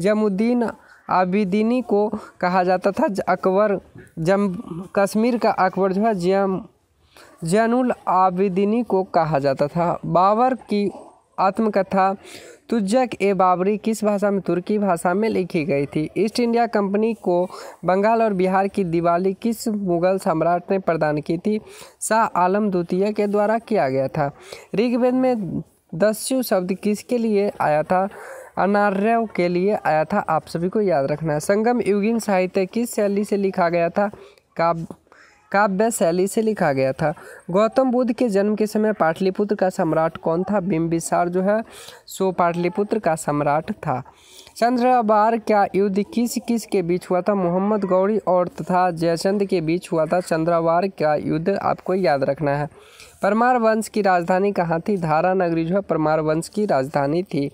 जमुद्दीन आबिदीनी को कहा जाता था अकबर जम कश्मीर का अकबर जो है जम जैनुल आबिदिनी को कहा जाता था बाबर की आत्मकथा तुजक ए बाबरी किस भाषा में तुर्की भाषा में लिखी गई थी ईस्ट इंडिया कंपनी को बंगाल और बिहार की दिवाली किस मुगल सम्राट ने प्रदान की थी शाह आलम द्वितीय के द्वारा किया गया था ऋग्वेद में दस्यु शब्द किसके लिए आया था अनार्यों के लिए आया था आप सभी को याद रखना है संगम युगीन साहित्य किस शैली से लिखा गया था काव्य काव्य शैली से लिखा गया था गौतम बुद्ध के जन्म के समय पाटलिपुत्र का सम्राट कौन था बिम्बिसार जो है सो पाटलिपुत्र का सम्राट था चंद्रबार का युद्ध किस किस के बीच हुआ था मोहम्मद गौरी और तथा जयचंद के बीच हुआ था चंद्रबार का युद्ध आपको याद रखना है परमार वंश की राजधानी कहाँ थी धारा नगरी जो है परमार वंश की राजधानी थी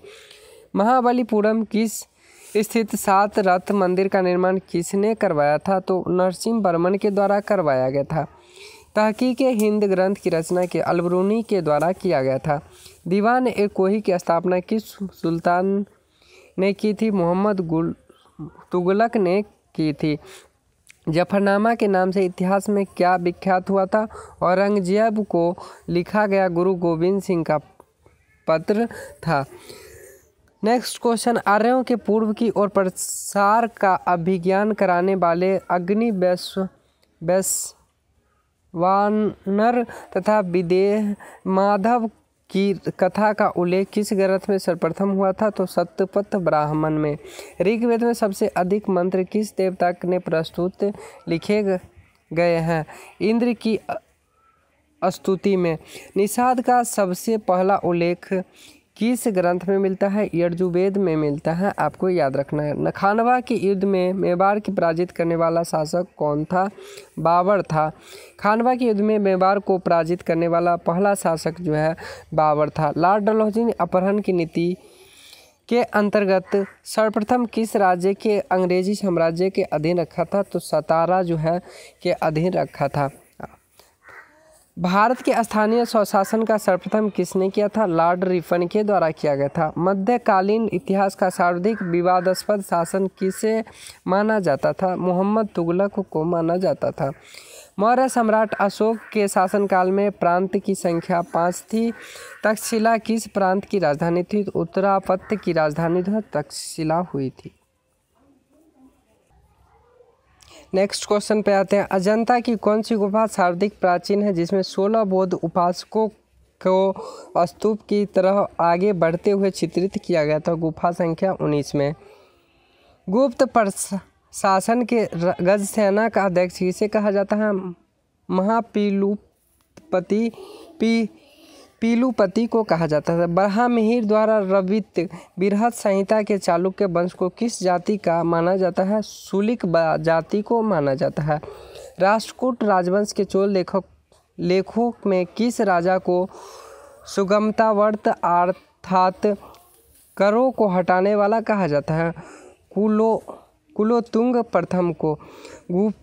महाबलीपुरम किस स्थित सात रथ मंदिर का निर्माण किसने करवाया था तो नरसिंह वर्मन के द्वारा करवाया गया था के हिंद ग्रंथ की रचना के अलबरूनी के द्वारा किया गया था दीवान ए कोही की स्थापना किस सुल्तान ने की थी मोहम्मद गुल तुगलक ने की थी जफरनामा के नाम से इतिहास में क्या विख्यात हुआ था औरंगजेब को लिखा गया गुरु गोविंद सिंह का पत्र था नेक्स्ट क्वेश्चन आर्यों के पूर्व की ओर प्रसार का अभिज्ञान कराने वाले अग्नि वैश्व वैश्वानर तथा विदेह माधव की कथा का उल्लेख किस ग्रंथ में सर्वप्रथम हुआ था तो सत्यपथ ब्राह्मण में ऋग्वेद में सबसे अधिक मंत्र किस देवता ने प्रस्तुत लिखे गए हैं इंद्र की स्तुति में निषाद का सबसे पहला उल्लेख किस ग्रंथ में मिलता है यजुर्वेद में मिलता है आपको याद रखना है नखानवा के युद्ध में मेवाड़ की पराजित करने वाला शासक कौन था बाबर था खानवा के युद्ध में मेवाड़ को पराजित करने वाला पहला शासक जो है बाबर था लॉर्ड डलहौजी ने अपहरण की नीति के अंतर्गत सर्वप्रथम किस राज्य के अंग्रेजी साम्राज्य के अधीन रखा था तो सतारा जो है के अधीन रखा था भारत के स्थानीय स्वशासन का सर्वप्रथम किसने किया था लॉर्ड रिफन के द्वारा किया गया था मध्यकालीन इतिहास का सर्वाधिक विवादास्पद शासन किसे माना जाता था मोहम्मद तुगलक को माना जाता था मौर्य सम्राट अशोक के शासनकाल में प्रांत की संख्या पाँच थी तक्षशिला किस प्रांत की राजधानी थी उत्तरापत्य की राजधानी तक्षशिला हुई थी नेक्स्ट क्वेश्चन पे आते हैं अजंता की कौन सी गुफा सर्वाधिक प्राचीन है जिसमें सोलह बौद्ध उपासकों को स्तूप की तरह आगे बढ़ते हुए चित्रित किया गया था गुफा संख्या उन्नीस में गुप्त प्रशासन के गज सेना का अध्यक्ष इसे कहा जाता है महापिलुपति पी पीलूपति को कहा जाता था बरहा मिहिर द्वारा रवित बृहद संहिता के चालुक्य वंश को किस जाति का माना जाता है सुलिक जाति को माना जाता है राष्ट्रकूट राजवंश के चोल लेखक लेखों में किस राजा को सुगमतावर्त अर्थात करों को हटाने वाला कहा जाता है कुलो कुलोतुंग प्रथम को गुप्त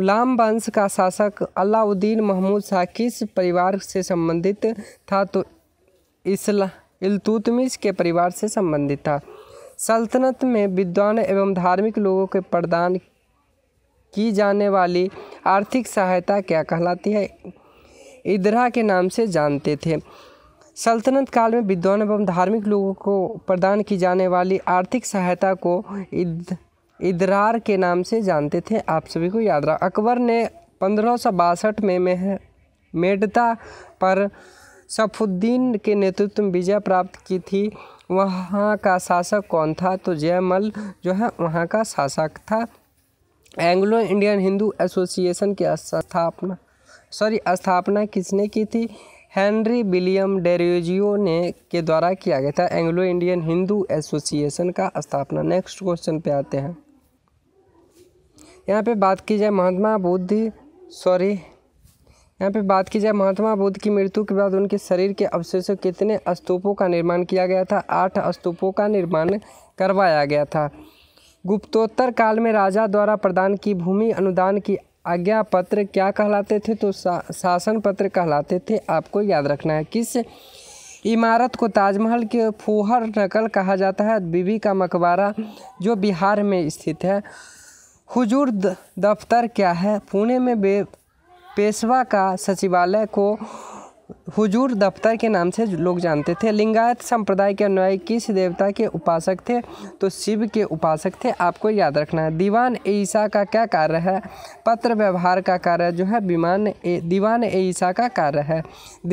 गुलाम वंश का शासक अलाउद्दीन महमूद शाह किस परिवार से संबंधित था तो इसला इलतुतमिश के परिवार से संबंधित था सल्तनत में विद्वान एवं धार्मिक लोगों के प्रदान की जाने वाली आर्थिक सहायता क्या कहलाती है इदरा के नाम से जानते थे सल्तनत काल में विद्वान एवं धार्मिक लोगों को प्रदान की जाने वाली आर्थिक सहायता को इद इदरार के नाम से जानते थे आप सभी को याद रहा अकबर ने पंद्रह में मेह मेडता पर सफुद्दीन के नेतृत्व में विजय प्राप्त की थी वहाँ का शासक कौन था तो जयमल जो है वहाँ का शासक था एंग्लो इंडियन हिंदू एसोसिएशन की स्थापना सॉरी स्थापना किसने की थी हेनरी विलियम डेरियोजियो ने के द्वारा किया गया था एंग्लो इंडियन हिंदू एसोसिएशन का स्थापना नेक्स्ट क्वेश्चन पे आते हैं यहाँ पे बात की जाए महात्मा बुद्ध सॉरी यहाँ पे बात की जाए महात्मा बुद्ध की मृत्यु के बाद उनके शरीर के अवशेषों कितने स्तूपों का निर्माण किया गया था आठ स्तूपों का निर्माण करवाया गया था गुप्तोत्तर काल में राजा द्वारा प्रदान की भूमि अनुदान की आज्ञा पत्र क्या कहलाते थे तो सा, शासन पत्र कहलाते थे आपको याद रखना है किस इमारत को ताजमहल के फूहर नकल कहा जाता है बीबी का मकबरा जो बिहार में स्थित है हुजूर दफ्तर क्या है पुणे में बे पेशवा का सचिवालय को हुजूर दफ्तर के नाम से लोग जानते थे लिंगायत संप्रदाय के अनुयायी किस देवता के उपासक थे तो शिव के उपासक थे आपको याद रखना है दीवान ईसा का क्या कार्य है पत्र व्यवहार का कार्य जो है विमान दीवान ईसा का कार्य है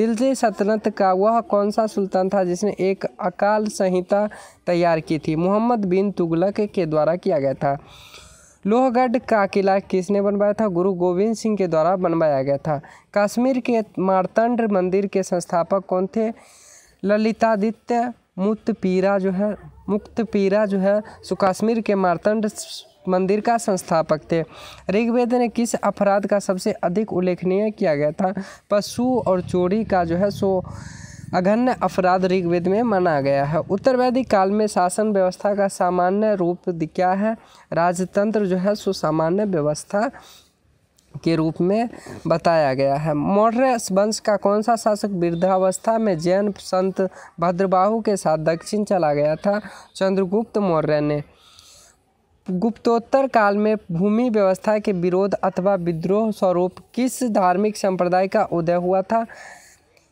दिल्ली सतनत का वह कौन सा सुल्तान था जिसने एक अकाल संहिता तैयार की थी मोहम्मद बिन तुगलक के द्वारा किया गया था लोहगढ़ का किला किसने बनवाया था गुरु गोविंद सिंह के द्वारा बनवाया गया था कश्मीर के मारतंड मंदिर के संस्थापक कौन थे ललितादित्य मुक्त पीरा जो है मुक्त पीरा जो है सो कश्मीर के मारतंड मंदिर का संस्थापक थे ऋग्वेद ने किस अपराध का सबसे अधिक उल्लेखनीय किया गया था पशु और चोरी का जो है सो अघन्य अपराध ऋग्वेद में माना गया है उत्तर वैदिक काल में शासन व्यवस्था का सामान्य रूप क्या है राजतंत्र जो है सो सामान्य व्यवस्था के रूप में बताया गया है मौर्य वंश का कौन सा शासक वृद्धावस्था में जैन संत भद्रबाहु के साथ दक्षिण चला गया था चंद्रगुप्त मौर्य ने गुप्तोत्तर काल में भूमि व्यवस्था के विरोध अथवा विद्रोह स्वरूप किस धार्मिक संप्रदाय का उदय हुआ था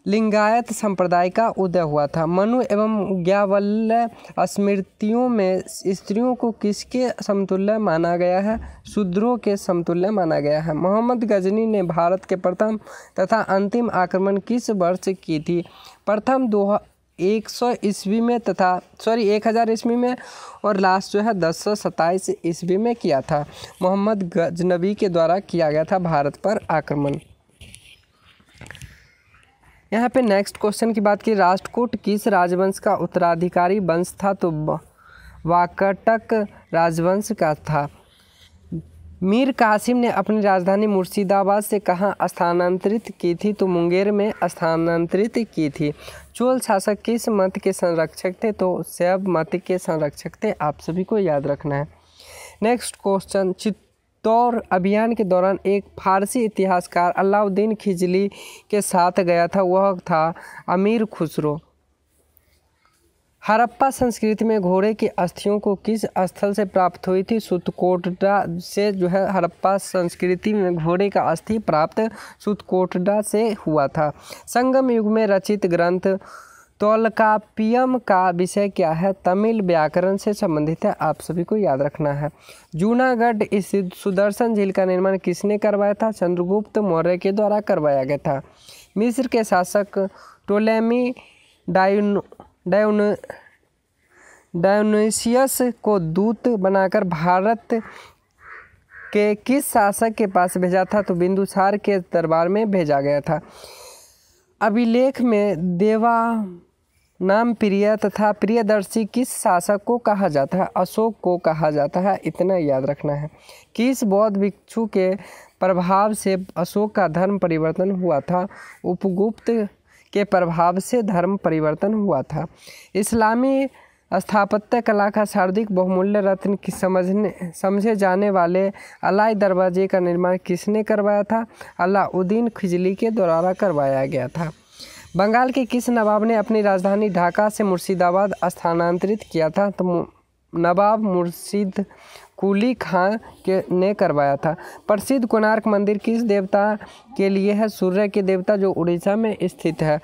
लिंगायत संप्रदाय का उदय हुआ था मनु एवं ज्ञावल्य स्मृतियों में स्त्रियों को किसके समतुल्य माना गया है शूद्रों के समतुल्य माना गया है मोहम्मद गजनी ने भारत के प्रथम तथा अंतिम आक्रमण किस वर्ष की थी प्रथम दो एक सौ ईस्वी में तथा सॉरी एक हज़ार ईस्वी में और लास्ट जो है दस सौ सत्ताईस ईस्वी में किया था मोहम्मद गजनबी के द्वारा किया गया था भारत पर आक्रमण यहाँ पे नेक्स्ट क्वेश्चन की बात की राष्ट्रकूट किस राजवंश का उत्तराधिकारी वंश था तो वाकटक राजवंश का था मीर कासिम ने अपनी राजधानी मुर्शिदाबाद से कहाँ स्थानांतरित की थी तो मुंगेर में स्थानांतरित की थी चोल शासक किस मत के संरक्षक थे तो शैव मत के संरक्षक थे आप सभी को याद रखना है नेक्स्ट क्वेश्चन चित तौर अभियान के दौरान एक फारसी इतिहासकार अलाउद्दीन खिजली के साथ गया था वह था अमीर खुसरो हड़प्पा संस्कृति में घोड़े की अस्थियों को किस स्थल से प्राप्त हुई थी सुतकोटडा से जो है हड़प्पा संस्कृति में घोड़े का अस्थि प्राप्त सुतकोटडा से हुआ था संगम युग में रचित ग्रंथ तोलकापियम का विषय क्या है तमिल व्याकरण से संबंधित है आप सभी को याद रखना है जूनागढ़ स्थित सुदर्शन झील का निर्माण किसने करवाया था चंद्रगुप्त मौर्य के द्वारा करवाया गया था मिस्र के शासक टोलेमी डायन डायन डायोनिशियस को दूत बनाकर भारत के किस शासक के पास भेजा था तो बिंदुसार के दरबार में भेजा गया था अभिलेख में देवा नाम प्रिय तथा प्रियदर्शी किस शासक को कहा जाता है अशोक को कहा जाता है इतना याद रखना है किस बौद्ध भिक्षु के प्रभाव से अशोक का धर्म परिवर्तन हुआ था उपगुप्त के प्रभाव से धर्म परिवर्तन हुआ था इस्लामी स्थापत्य कला का शारदिक बहुमूल्य रत्न की समझने समझे जाने वाले अलाई दरवाजे का निर्माण किसने करवाया था अलाउद्दीन खिजली के द्वारा करवाया गया था बंगाल के किस नवाब ने अपनी राजधानी ढाका से मुर्शिदाबाद स्थानांतरित किया था तो नवाब मुर्शिद कुली खां के ने करवाया था प्रसिद्ध कोणार्क मंदिर किस देवता के लिए है सूर्य के देवता जो उड़ीसा में स्थित है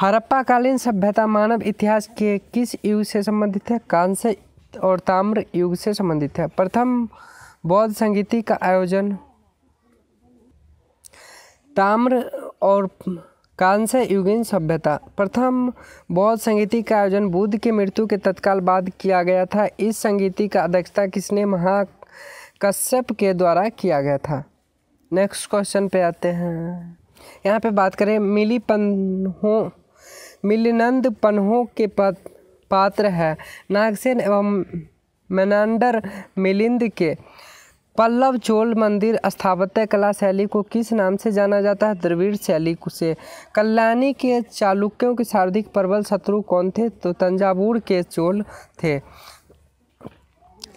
हड़प्पाकालीन सभ्यता मानव इतिहास के किस युग से संबंधित है कांस्य और ताम्र युग से संबंधित है प्रथम बौद्ध संगीति का आयोजन ताम्र और कांस्य युगीन सभ्यता प्रथम बौद्ध संगीति का आयोजन बुद्ध की मृत्यु के तत्काल बाद किया गया था इस संगीति का अध्यक्षता किसने महाकश्यप के द्वारा किया गया था नेक्स्ट क्वेश्चन पे आते हैं यहाँ पे बात करें मिली पन्हो मिलिनंद पन्हों के पद पात्र है नागसेन एवं मेनांडर मिलिंद के पल्लव चोल मंदिर स्थापत्य कला शैली को किस नाम से जाना जाता है द्रविड़ शैली से कल्याणी के चालुक्यों के शार्दिक प्रबल शत्रु कौन थे तो तंजावूर के चोल थे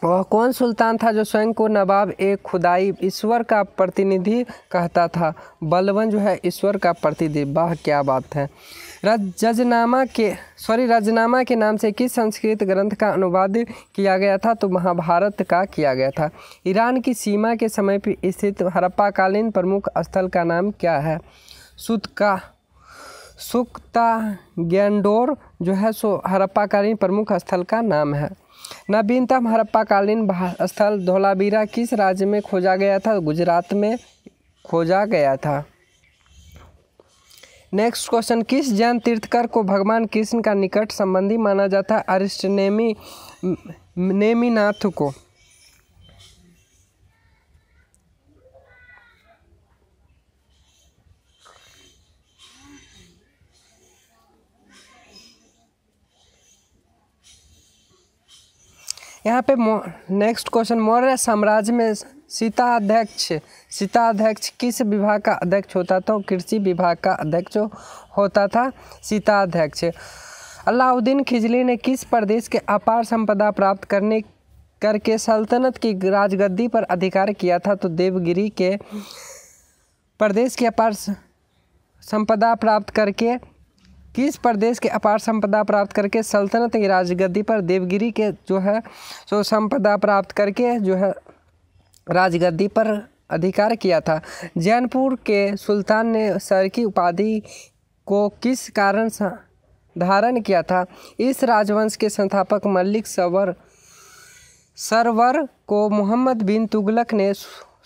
वह कौन सुल्तान था जो स्वयं को नवाब ए खुदाई ईश्वर का प्रतिनिधि कहता था बलवन जो है ईश्वर का प्रतिनिधि वाह क्या बात है राजनामा के सॉरी रजनामा के नाम से किस संस्कृत ग्रंथ का अनुवाद किया गया था तो महाभारत का किया गया था ईरान की सीमा के समय पर स्थित हरप्पाकालीन प्रमुख स्थल का नाम क्या है सुतका सुक्ता गेंडोर जो है सो हरप्पाकालीन प्रमुख स्थल का नाम है नवीनतम हरप्पाकालीन स्थल धोलावीरा किस राज्य में खोजा गया था गुजरात में खोजा गया था नेक्स्ट क्वेश्चन किस जैन तीर्थकर को भगवान कृष्ण का निकट संबंधी माना जाता है नेमी नेमीनाथ को यहाँ पे नेक्स्ट क्वेश्चन मौर्य साम्राज्य में सीता सीता सीताध्यक्ष किस विभाग का अध्यक्ष होता था कृषि विभाग का अध्यक्ष होता था सीताध्यक्ष अलाउद्दीन खिजली ने किस प्रदेश के अपार संपदा प्राप्त करने करके सल्तनत की राजगद्दी पर अधिकार किया था तो देवगिरी के प्रदेश के अपार संपदा प्राप्त करके किस प्रदेश के अपार संपदा प्राप्त करके सल्तनत की राजगद्दी पर देवगिरी के जो है सो संपदा प्राप्त करके जो है राजगद्दी पर अधिकार किया था जैनपुर के सुल्तान ने सर की उपाधि को किस कारण धारण किया था इस राजवंश के संस्थापक मल्लिक सवर सरवर को मोहम्मद बिन तुगलक ने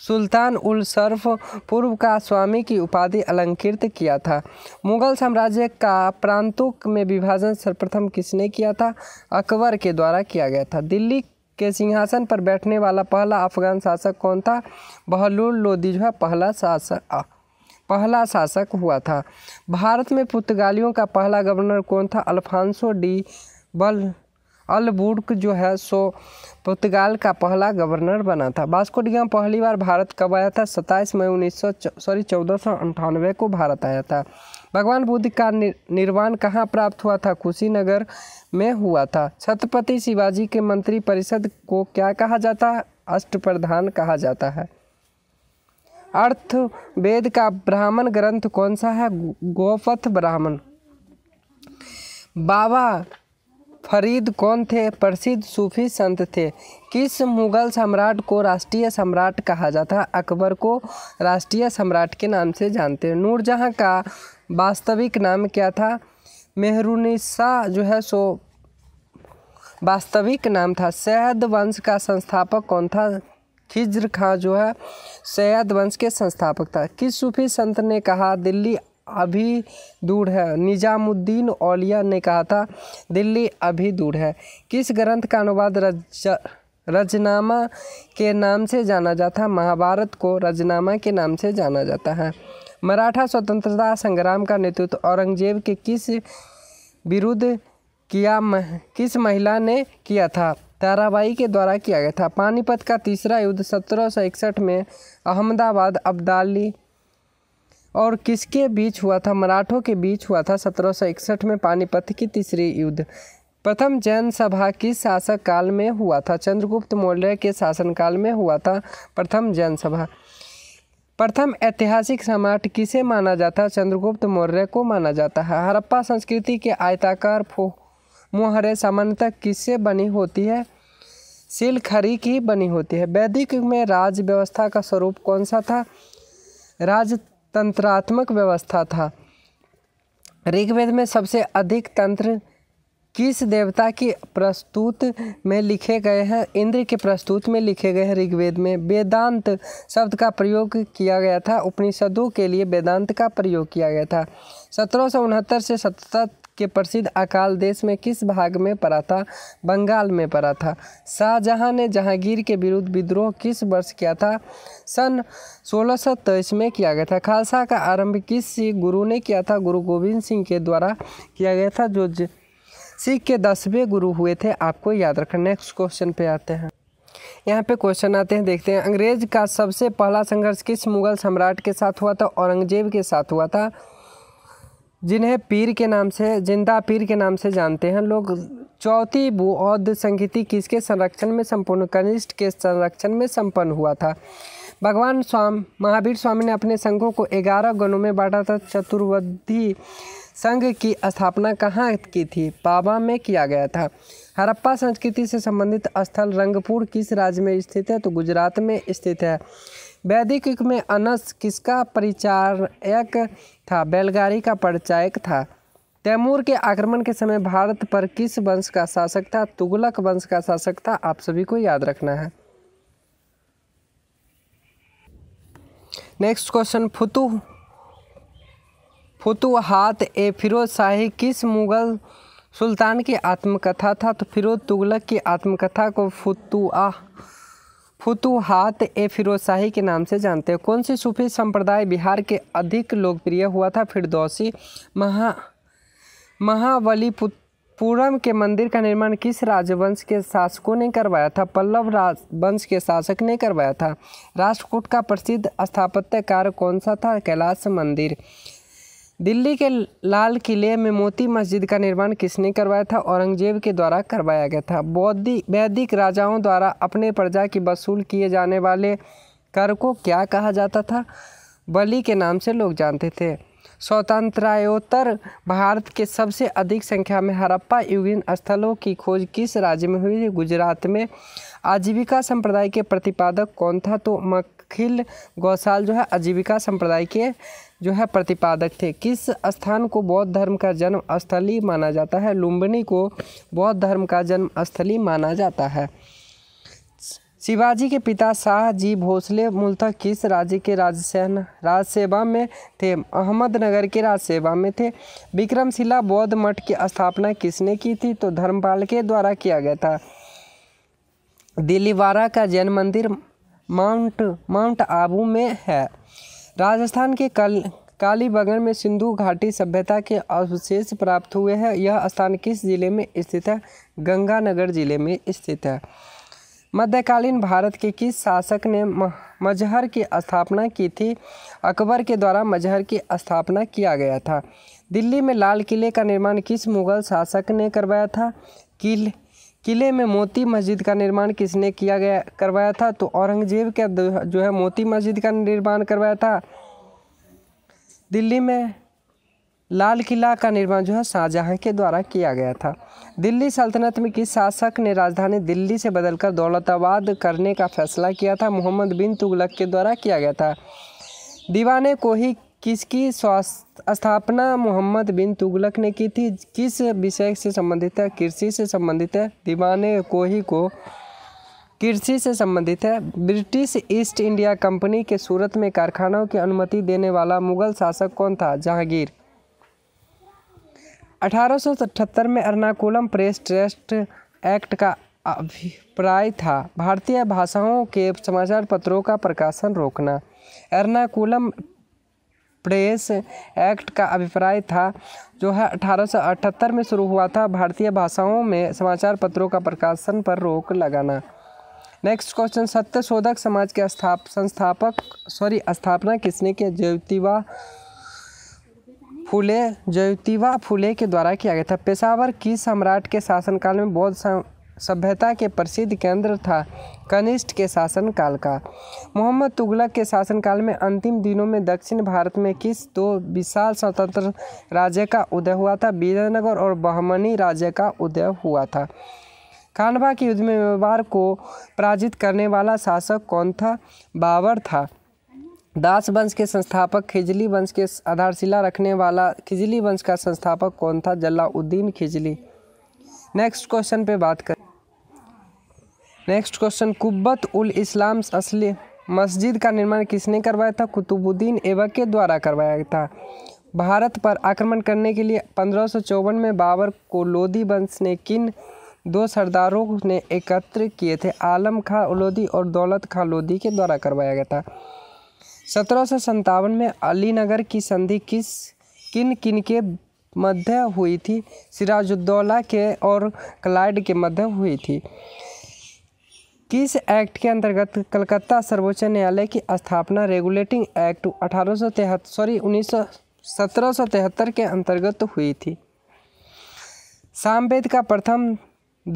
सुल्तान उल सर्फ पूर्व का स्वामी की उपाधि अलंकृत किया था मुगल साम्राज्य का प्रांतों में विभाजन सर्वप्रथम किसने किया था अकबर के द्वारा किया गया था दिल्ली के सिंहासन पर बैठने वाला पहला अफगान शासक कौन था बहलूल लोदी जो है पहला शासक पहला शासक हुआ था भारत में पुर्तगालियों का पहला गवर्नर कौन था अल्फांसो डी बल अलबुर्क जो है सो पुर्तगाल का पहला गवर्नर बना था वास्को डिगाम पहली बार भारत कब आया था सत्ताईस मई उन्नीस सौ सॉरी चौदह सौ अंठानवे को भारत आया था भगवान बुद्ध का निर्वाण कहाँ प्राप्त हुआ था कुशीनगर में हुआ था छत्रपति शिवाजी के मंत्री परिषद को क्या कहा जाता है अष्ट प्रधान कहा जाता है अर्थ वेद का ब्राह्मण ग्रंथ कौन सा है गोपथ ब्राह्मण बाबा फरीद कौन थे प्रसिद्ध सूफी संत थे किस मुगल सम्राट को राष्ट्रीय सम्राट कहा जाता है अकबर को राष्ट्रीय सम्राट के नाम से जानते हैं नूरजहाँ का वास्तविक नाम क्या था मेहरुनिसा जो है सो वास्तविक नाम था सैद वंश का संस्थापक कौन था खिज्र खां जो है सैद वंश के संस्थापक था किस सूफी संत ने कहा दिल्ली अभी दूर है निजामुद्दीन औलिया ने कहा था दिल्ली अभी दूर है किस ग्रंथ का अनुवाद रज रजनामा के नाम से जाना जाता है महाभारत को रजनामा के नाम से जाना जाता है मराठा स्वतंत्रता संग्राम का नेतृत्व औरंगजेब के किस विरुद्ध किया मह, किस महिला ने किया था ताराबाई के द्वारा किया गया था पानीपत का तीसरा युद्ध सत्रह में अहमदाबाद अब्दाली और किसके बीच हुआ था मराठों के बीच हुआ था सत्रह में पानीपत की तीसरी युद्ध प्रथम जैन सभा किस शासक काल में हुआ था चंद्रगुप्त मौर्य के शासनकाल में हुआ था प्रथम जैन सभा प्रथम ऐतिहासिक सम्राट किसे माना जाता है चंद्रगुप्त मौर्य को माना जाता है हड़प्पा संस्कृति के आयताकार फो मुहरें सामान्यतः किससे बनी होती है सील खरी की बनी होती है वैदिक में राज व्यवस्था का स्वरूप कौन सा था राजतंत्रात्मक व्यवस्था था ऋग्वेद में सबसे अधिक तंत्र किस देवता की प्रस्तुत में लिखे गए हैं इंद्र के प्रस्तुत में लिखे गए हैं ऋग्वेद में वेदांत शब्द का प्रयोग किया गया था उपनिषदों के लिए वेदांत का प्रयोग किया गया था सत्रह से सतहत्तर के प्रसिद्ध अकाल देश में किस भाग में पड़ा था बंगाल में पड़ा था शाहजहां ने जहांगीर के विरुद्ध विद्रोह किस वर्ष किया था सन सोलह में किया गया था खालसा का आरंभ किस गुरु ने किया था गुरु गोविंद सिंह के द्वारा किया गया था जो सिख के दसवें गुरु हुए थे आपको याद रखना नेक्स्ट क्वेश्चन पे आते हैं यहाँ पे क्वेश्चन आते हैं देखते हैं अंग्रेज का सबसे पहला संघर्ष किस मुगल सम्राट के साथ हुआ था औरंगजेब के साथ हुआ था जिन्हें पीर के नाम से जिंदा पीर के नाम से जानते हैं लोग चौथी बौद्ध संगीति किसके संरक्षण में संपूर्ण कनिष्ठ के संरक्षण में संपन्न हुआ था भगवान स्वाम महावीर स्वामी ने अपने संघों को ग्यारह गणों में बांटा था चतुर्वधि संघ की स्थापना कहाँ की थी पावा में किया गया था हरप्पा संस्कृति से संबंधित स्थल रंगपुर किस राज्य में स्थित है तो गुजरात में स्थित है वैदिक युग में अनस किसका परिचारक था बैलगाड़ी का परिचायक था तैमूर के आक्रमण के समय भारत पर किस वंश का शासक था तुगलक वंश का शासक था आप सभी को याद रखना है नेक्स्ट क्वेश्चन फुतुह फुतुहात ए फिरोज शाही किस मुग़ल सुल्तान की आत्मकथा था तो फिरोज तुगलक की आत्मकथा को फुतुआ फुतुहात ए फिरोज शाही के नाम से जानते हैं कौन सी सूफी संप्रदाय बिहार के अधिक लोकप्रिय हुआ था फिरदौसी महा महावलीपुरम के मंदिर का निर्माण किस राजवंश के शासकों ने करवाया था पल्लव राजवंश के शासक ने करवाया था राष्ट्रकूट का प्रसिद्ध स्थापत्य कार्य कौन सा था कैलाश मंदिर दिल्ली के लाल किले में मोती मस्जिद का निर्माण किसने करवाया था औरंगजेब के द्वारा करवाया गया था बौद्धिक वैदिक राजाओं द्वारा अपने प्रजा की वसूल किए जाने वाले कर को क्या कहा जाता था बलि के नाम से लोग जानते थे स्वतंत्रायोत्तर भारत के सबसे अधिक संख्या में हड़प्पा युगीन स्थलों की खोज किस राज्य में हुई गुजरात में आजीविका संप्रदाय के प्रतिपादक कौन था तो मक अखिल गौशाल जो है आजीविका संप्रदाय के जो है प्रतिपादक थे किस स्थान को बौद्ध धर्म का जन्म स्थली माना जाता है लुम्बिनी को बौद्ध धर्म का जन्म स्थली माना जाता है शिवाजी के पिता शाह जी भोसले मूलतः किस राज्य के राजसेन राजसेवा में थे अहमदनगर के राजसेवा में थे विक्रमशिला बौद्ध मठ की स्थापना किसने की थी तो धर्मपाल के द्वारा किया गया था दिल्लीवारा का जैन मंदिर माउंट माउंट आबू में है राजस्थान के कल कालीबगन में सिंधु घाटी सभ्यता के अवशेष प्राप्त हुए हैं यह स्थान किस जिले में स्थित है गंगानगर जिले में स्थित है मध्यकालीन भारत के किस शासक ने मजहर की स्थापना की थी अकबर के द्वारा मजहर की स्थापना किया गया था दिल्ली में लाल किले का निर्माण किस मुगल शासक ने करवाया था किल किले में मोती मस्जिद का निर्माण किसने किया गया करवाया था तो औरंगजेब का जो है मोती मस्जिद का निर्माण करवाया था दिल्ली में लाल किला का निर्माण जो है शाहजहाँ के द्वारा किया गया था दिल्ली सल्तनत में किस शासक ने राजधानी दिल्ली से बदलकर दौलताबाद करने का फैसला किया था मोहम्मद बिन तुगलक के द्वारा किया गया था दीवाने को ही किसकी स्थापना मोहम्मद बिन तुगलक ने की थी किस विषय से संबंधित है कृषि से संबंधित है दीवाने कोही को कृषि से संबंधित है ब्रिटिश ईस्ट इंडिया कंपनी के सूरत में कारखानों की अनुमति देने वाला मुगल शासक कौन था जहांगीर 1877 में अर्नाकुलम प्रेस ट्रस्ट एक्ट का अभिप्राय था भारतीय भाषाओं के समाचार पत्रों का प्रकाशन रोकना एर्नाकुलम प्रेस एक्ट का अभिप्राय था जो है अठारह में शुरू हुआ था भारतीय भाषाओं में समाचार पत्रों का प्रकाशन पर रोक लगाना नेक्स्ट क्वेश्चन सत्य शोधक समाज के स्थाप संस्थापक सॉरी स्थापना किसने के ज्योतिबा फूले ज्योतिबा फूले के द्वारा किया गया था पेशावर की सम्राट के शासनकाल में बौद्ध सभ्यता के प्रसिद्ध केंद्र था कनिष्ठ के शासनकाल का मोहम्मद तुगलक के शासनकाल में अंतिम दिनों में दक्षिण भारत में किस दो विशाल स्वतंत्र राज्य का उदय हुआ था विजयनगर और बहमनी राज्य का उदय हुआ था खानवा के युद्ध में व्यवहार को पराजित करने वाला शासक कौन था बाबर था दास वंश के संस्थापक खिजली वंश के आधारशिला रखने वाला खिजली वंश का संस्थापक कौन था जलाउद्दीन खिजली नेक्स्ट क्वेश्चन पे बात करें नेक्स्ट क्वेश्चन कुब्बत उल इस्लाम असली मस्जिद का निर्माण किसने करवाया था कुतुबुद्दीन एवक के द्वारा करवाया था भारत पर आक्रमण करने के लिए पंद्रह में बाबर को लोधी वंश ने किन दो सरदारों ने एकत्र किए थे आलम खां लोधी और दौलत खां लोधी के द्वारा करवाया गया था सत्रह में अली नगर की संधि किस किन किन के मध्य हुई थी सिराजुद्दौला के और क्लाइड के मध्य हुई थी किस एक्ट के अंतर्गत कलकत्ता सर्वोच्च न्यायालय की स्थापना रेगुलेटिंग एक्ट अठारह सॉरी उन्नीस के अंतर्गत हुई थी सामवेद का प्रथम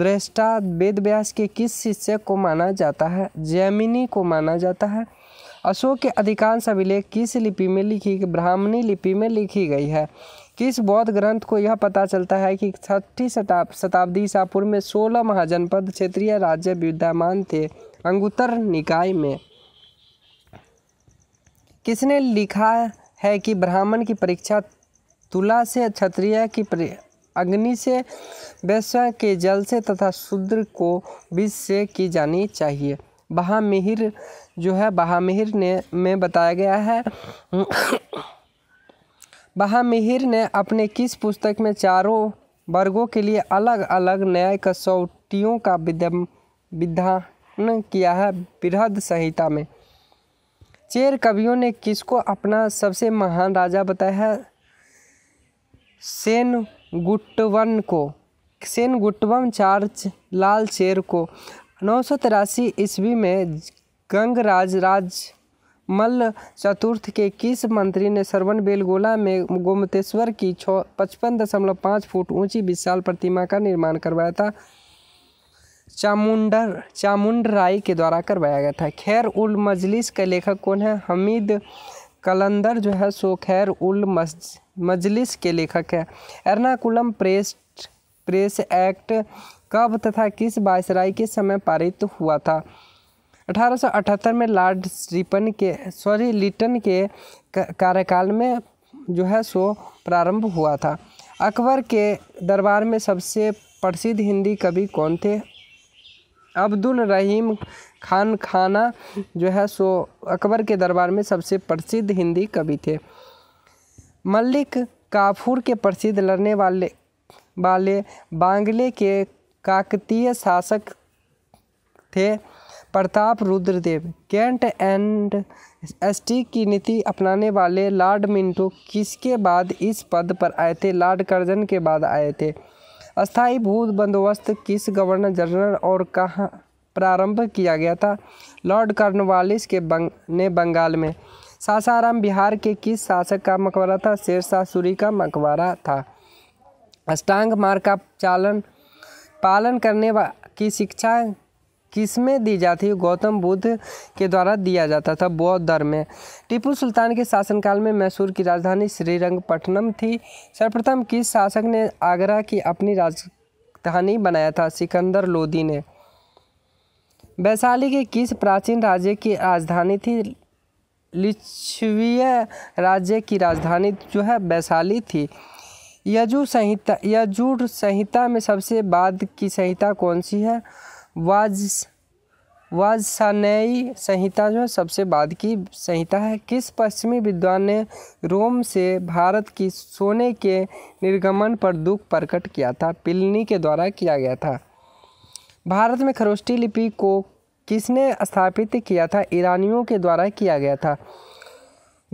दृष्टा वेद व्यास के किस शिष्य को माना जाता है जैमिनी को माना जाता है अशोक के अधिकांश अभिलेख किस लिपि में लिखी ब्राह्मणी लिपि में लिखी गई है किस बौद्ध ग्रंथ को यह पता चलता है कि छठी शताब शताब्दी ईसा पूर्व में सोलह महाजनपद क्षेत्रीय राज्य विद्यमान थे अंगुतर निकाय में किसने लिखा है कि ब्राह्मण की परीक्षा तुला से क्षत्रिय की अग्नि से वैश्य के जल से तथा शूद्र को विष से की जानी चाहिए बहामिहिर जो है बहामिहिर ने में बताया गया है बहा मिहिर ने अपने किस पुस्तक में चारों वर्गों के लिए अलग अलग न्याय कसौटियों का विधान किया है बृहद संहिता में चेर कवियों ने किसको अपना सबसे महान राजा बताया है सेन गुट्टवन को सेन गुट्टवम चार लाल चेर को नौ सौ तिरासी ईस्वी में गंगराज राज मल्ल चतुर्थ के किस मंत्री ने श्रवण बेलगोला में गोमतेश्वर की छ पचपन दशमलव पाँच फुट ऊंची विशाल प्रतिमा का निर्माण करवाया था चामुंडर चामुंड राय के द्वारा करवाया गया था खैर उल मजलिस के लेखक कौन है हमीद कलंदर जो है सो खैर उल मज मजलिस के लेखक है एर्नाकुलम प्रेस प्रेस एक्ट कब तथा किस बायसराय के समय पारित हुआ था 1878 में लॉर्ड स्टीपन के सॉरी लिटन के कार्यकाल में जो है सो प्रारंभ हुआ था अकबर के दरबार में सबसे प्रसिद्ध हिंदी कवि कौन थे अब्दुल रहीम खान खाना जो है सो अकबर के दरबार में सबसे प्रसिद्ध हिंदी कवि थे मल्लिक काफूर के प्रसिद्ध लड़ने वाले वाले बांग्ले के काकतीय शासक थे प्रताप रुद्रदेव कैंट एंड एसटी की नीति अपनाने वाले लॉर्ड मिंटो किसके बाद इस पद पर आए थे लॉर्ड कर्जन के बाद आए थे अस्थाई भूत बंदोबस्त किस गवर्नर जनरल और कहाँ प्रारंभ किया गया था लॉर्ड कर्नवालिस के बंग ने बंगाल में सासाराम बिहार के किस शासक का मकबरा था शेरशाह सूरी का मकबरा था अष्टांग मार्ग का चालन पालन करने की शिक्षा किसमें दी जाती है गौतम बुद्ध के द्वारा दिया जाता था बौद्ध धर्म में टीपू सुल्तान के शासनकाल में मैसूर की राजधानी श्रीरंगपट्टनम थी सर्वप्रथम किस शासक ने आगरा की अपनी राजधानी बनाया था सिकंदर लोधी ने वैशाली के किस प्राचीन राज्य की राजधानी थी लिच्छवीय राज्य की राजधानी जो है वैशाली थी यजु संहिता यजुर संहिता में सबसे बाद की संहिता कौन सी है वाज वाजसानयी संहिता जो है सबसे बाद की संहिता है किस पश्चिमी विद्वान ने रोम से भारत की सोने के निर्गमन पर दुख प्रकट किया था पिलनी के द्वारा किया गया था भारत में खरोष्टी लिपि को किसने स्थापित किया था ईरानियों के द्वारा किया गया था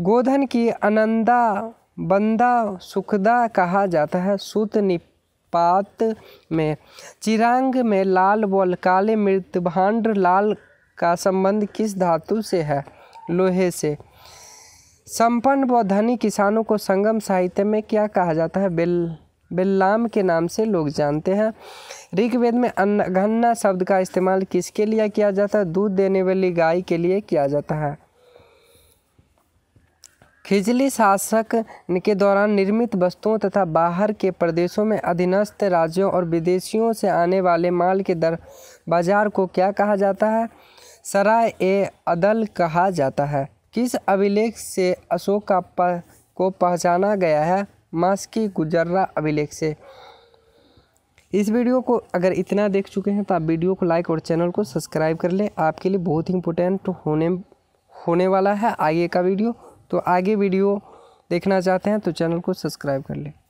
गोधन की अनंदा बंदा सुखदा कहा जाता है सूत निप पात में चिरांग में लाल बॉल काले मृत भांड लाल का संबंध किस धातु से है लोहे से संपन्न व धनी किसानों को संगम साहित्य में क्या कहा जाता है बेल बेल्लाम के नाम से लोग जानते हैं ऋग्वेद में अन्न घन्ना शब्द का इस्तेमाल किसके लिए किया जाता है दूध देने वाली गाय के लिए किया जाता है खिजली शासक के दौरान निर्मित वस्तुओं तथा बाहर के प्रदेशों में अधीनस्थ राज्यों और विदेशियों से आने वाले माल के दर बाजार को क्या कहा जाता है सराय ए अदल कहा जाता है किस अभिलेख से अशोक का प, को पहचाना गया है मास्की गुजर्रा अभिलेख से इस वीडियो को अगर इतना देख चुके हैं तो आप वीडियो को लाइक और चैनल को सब्सक्राइब कर लें आपके लिए बहुत ही इंपॉर्टेंट होने होने वाला है आगे का वीडियो तो आगे वीडियो देखना चाहते हैं तो चैनल को सब्सक्राइब कर लें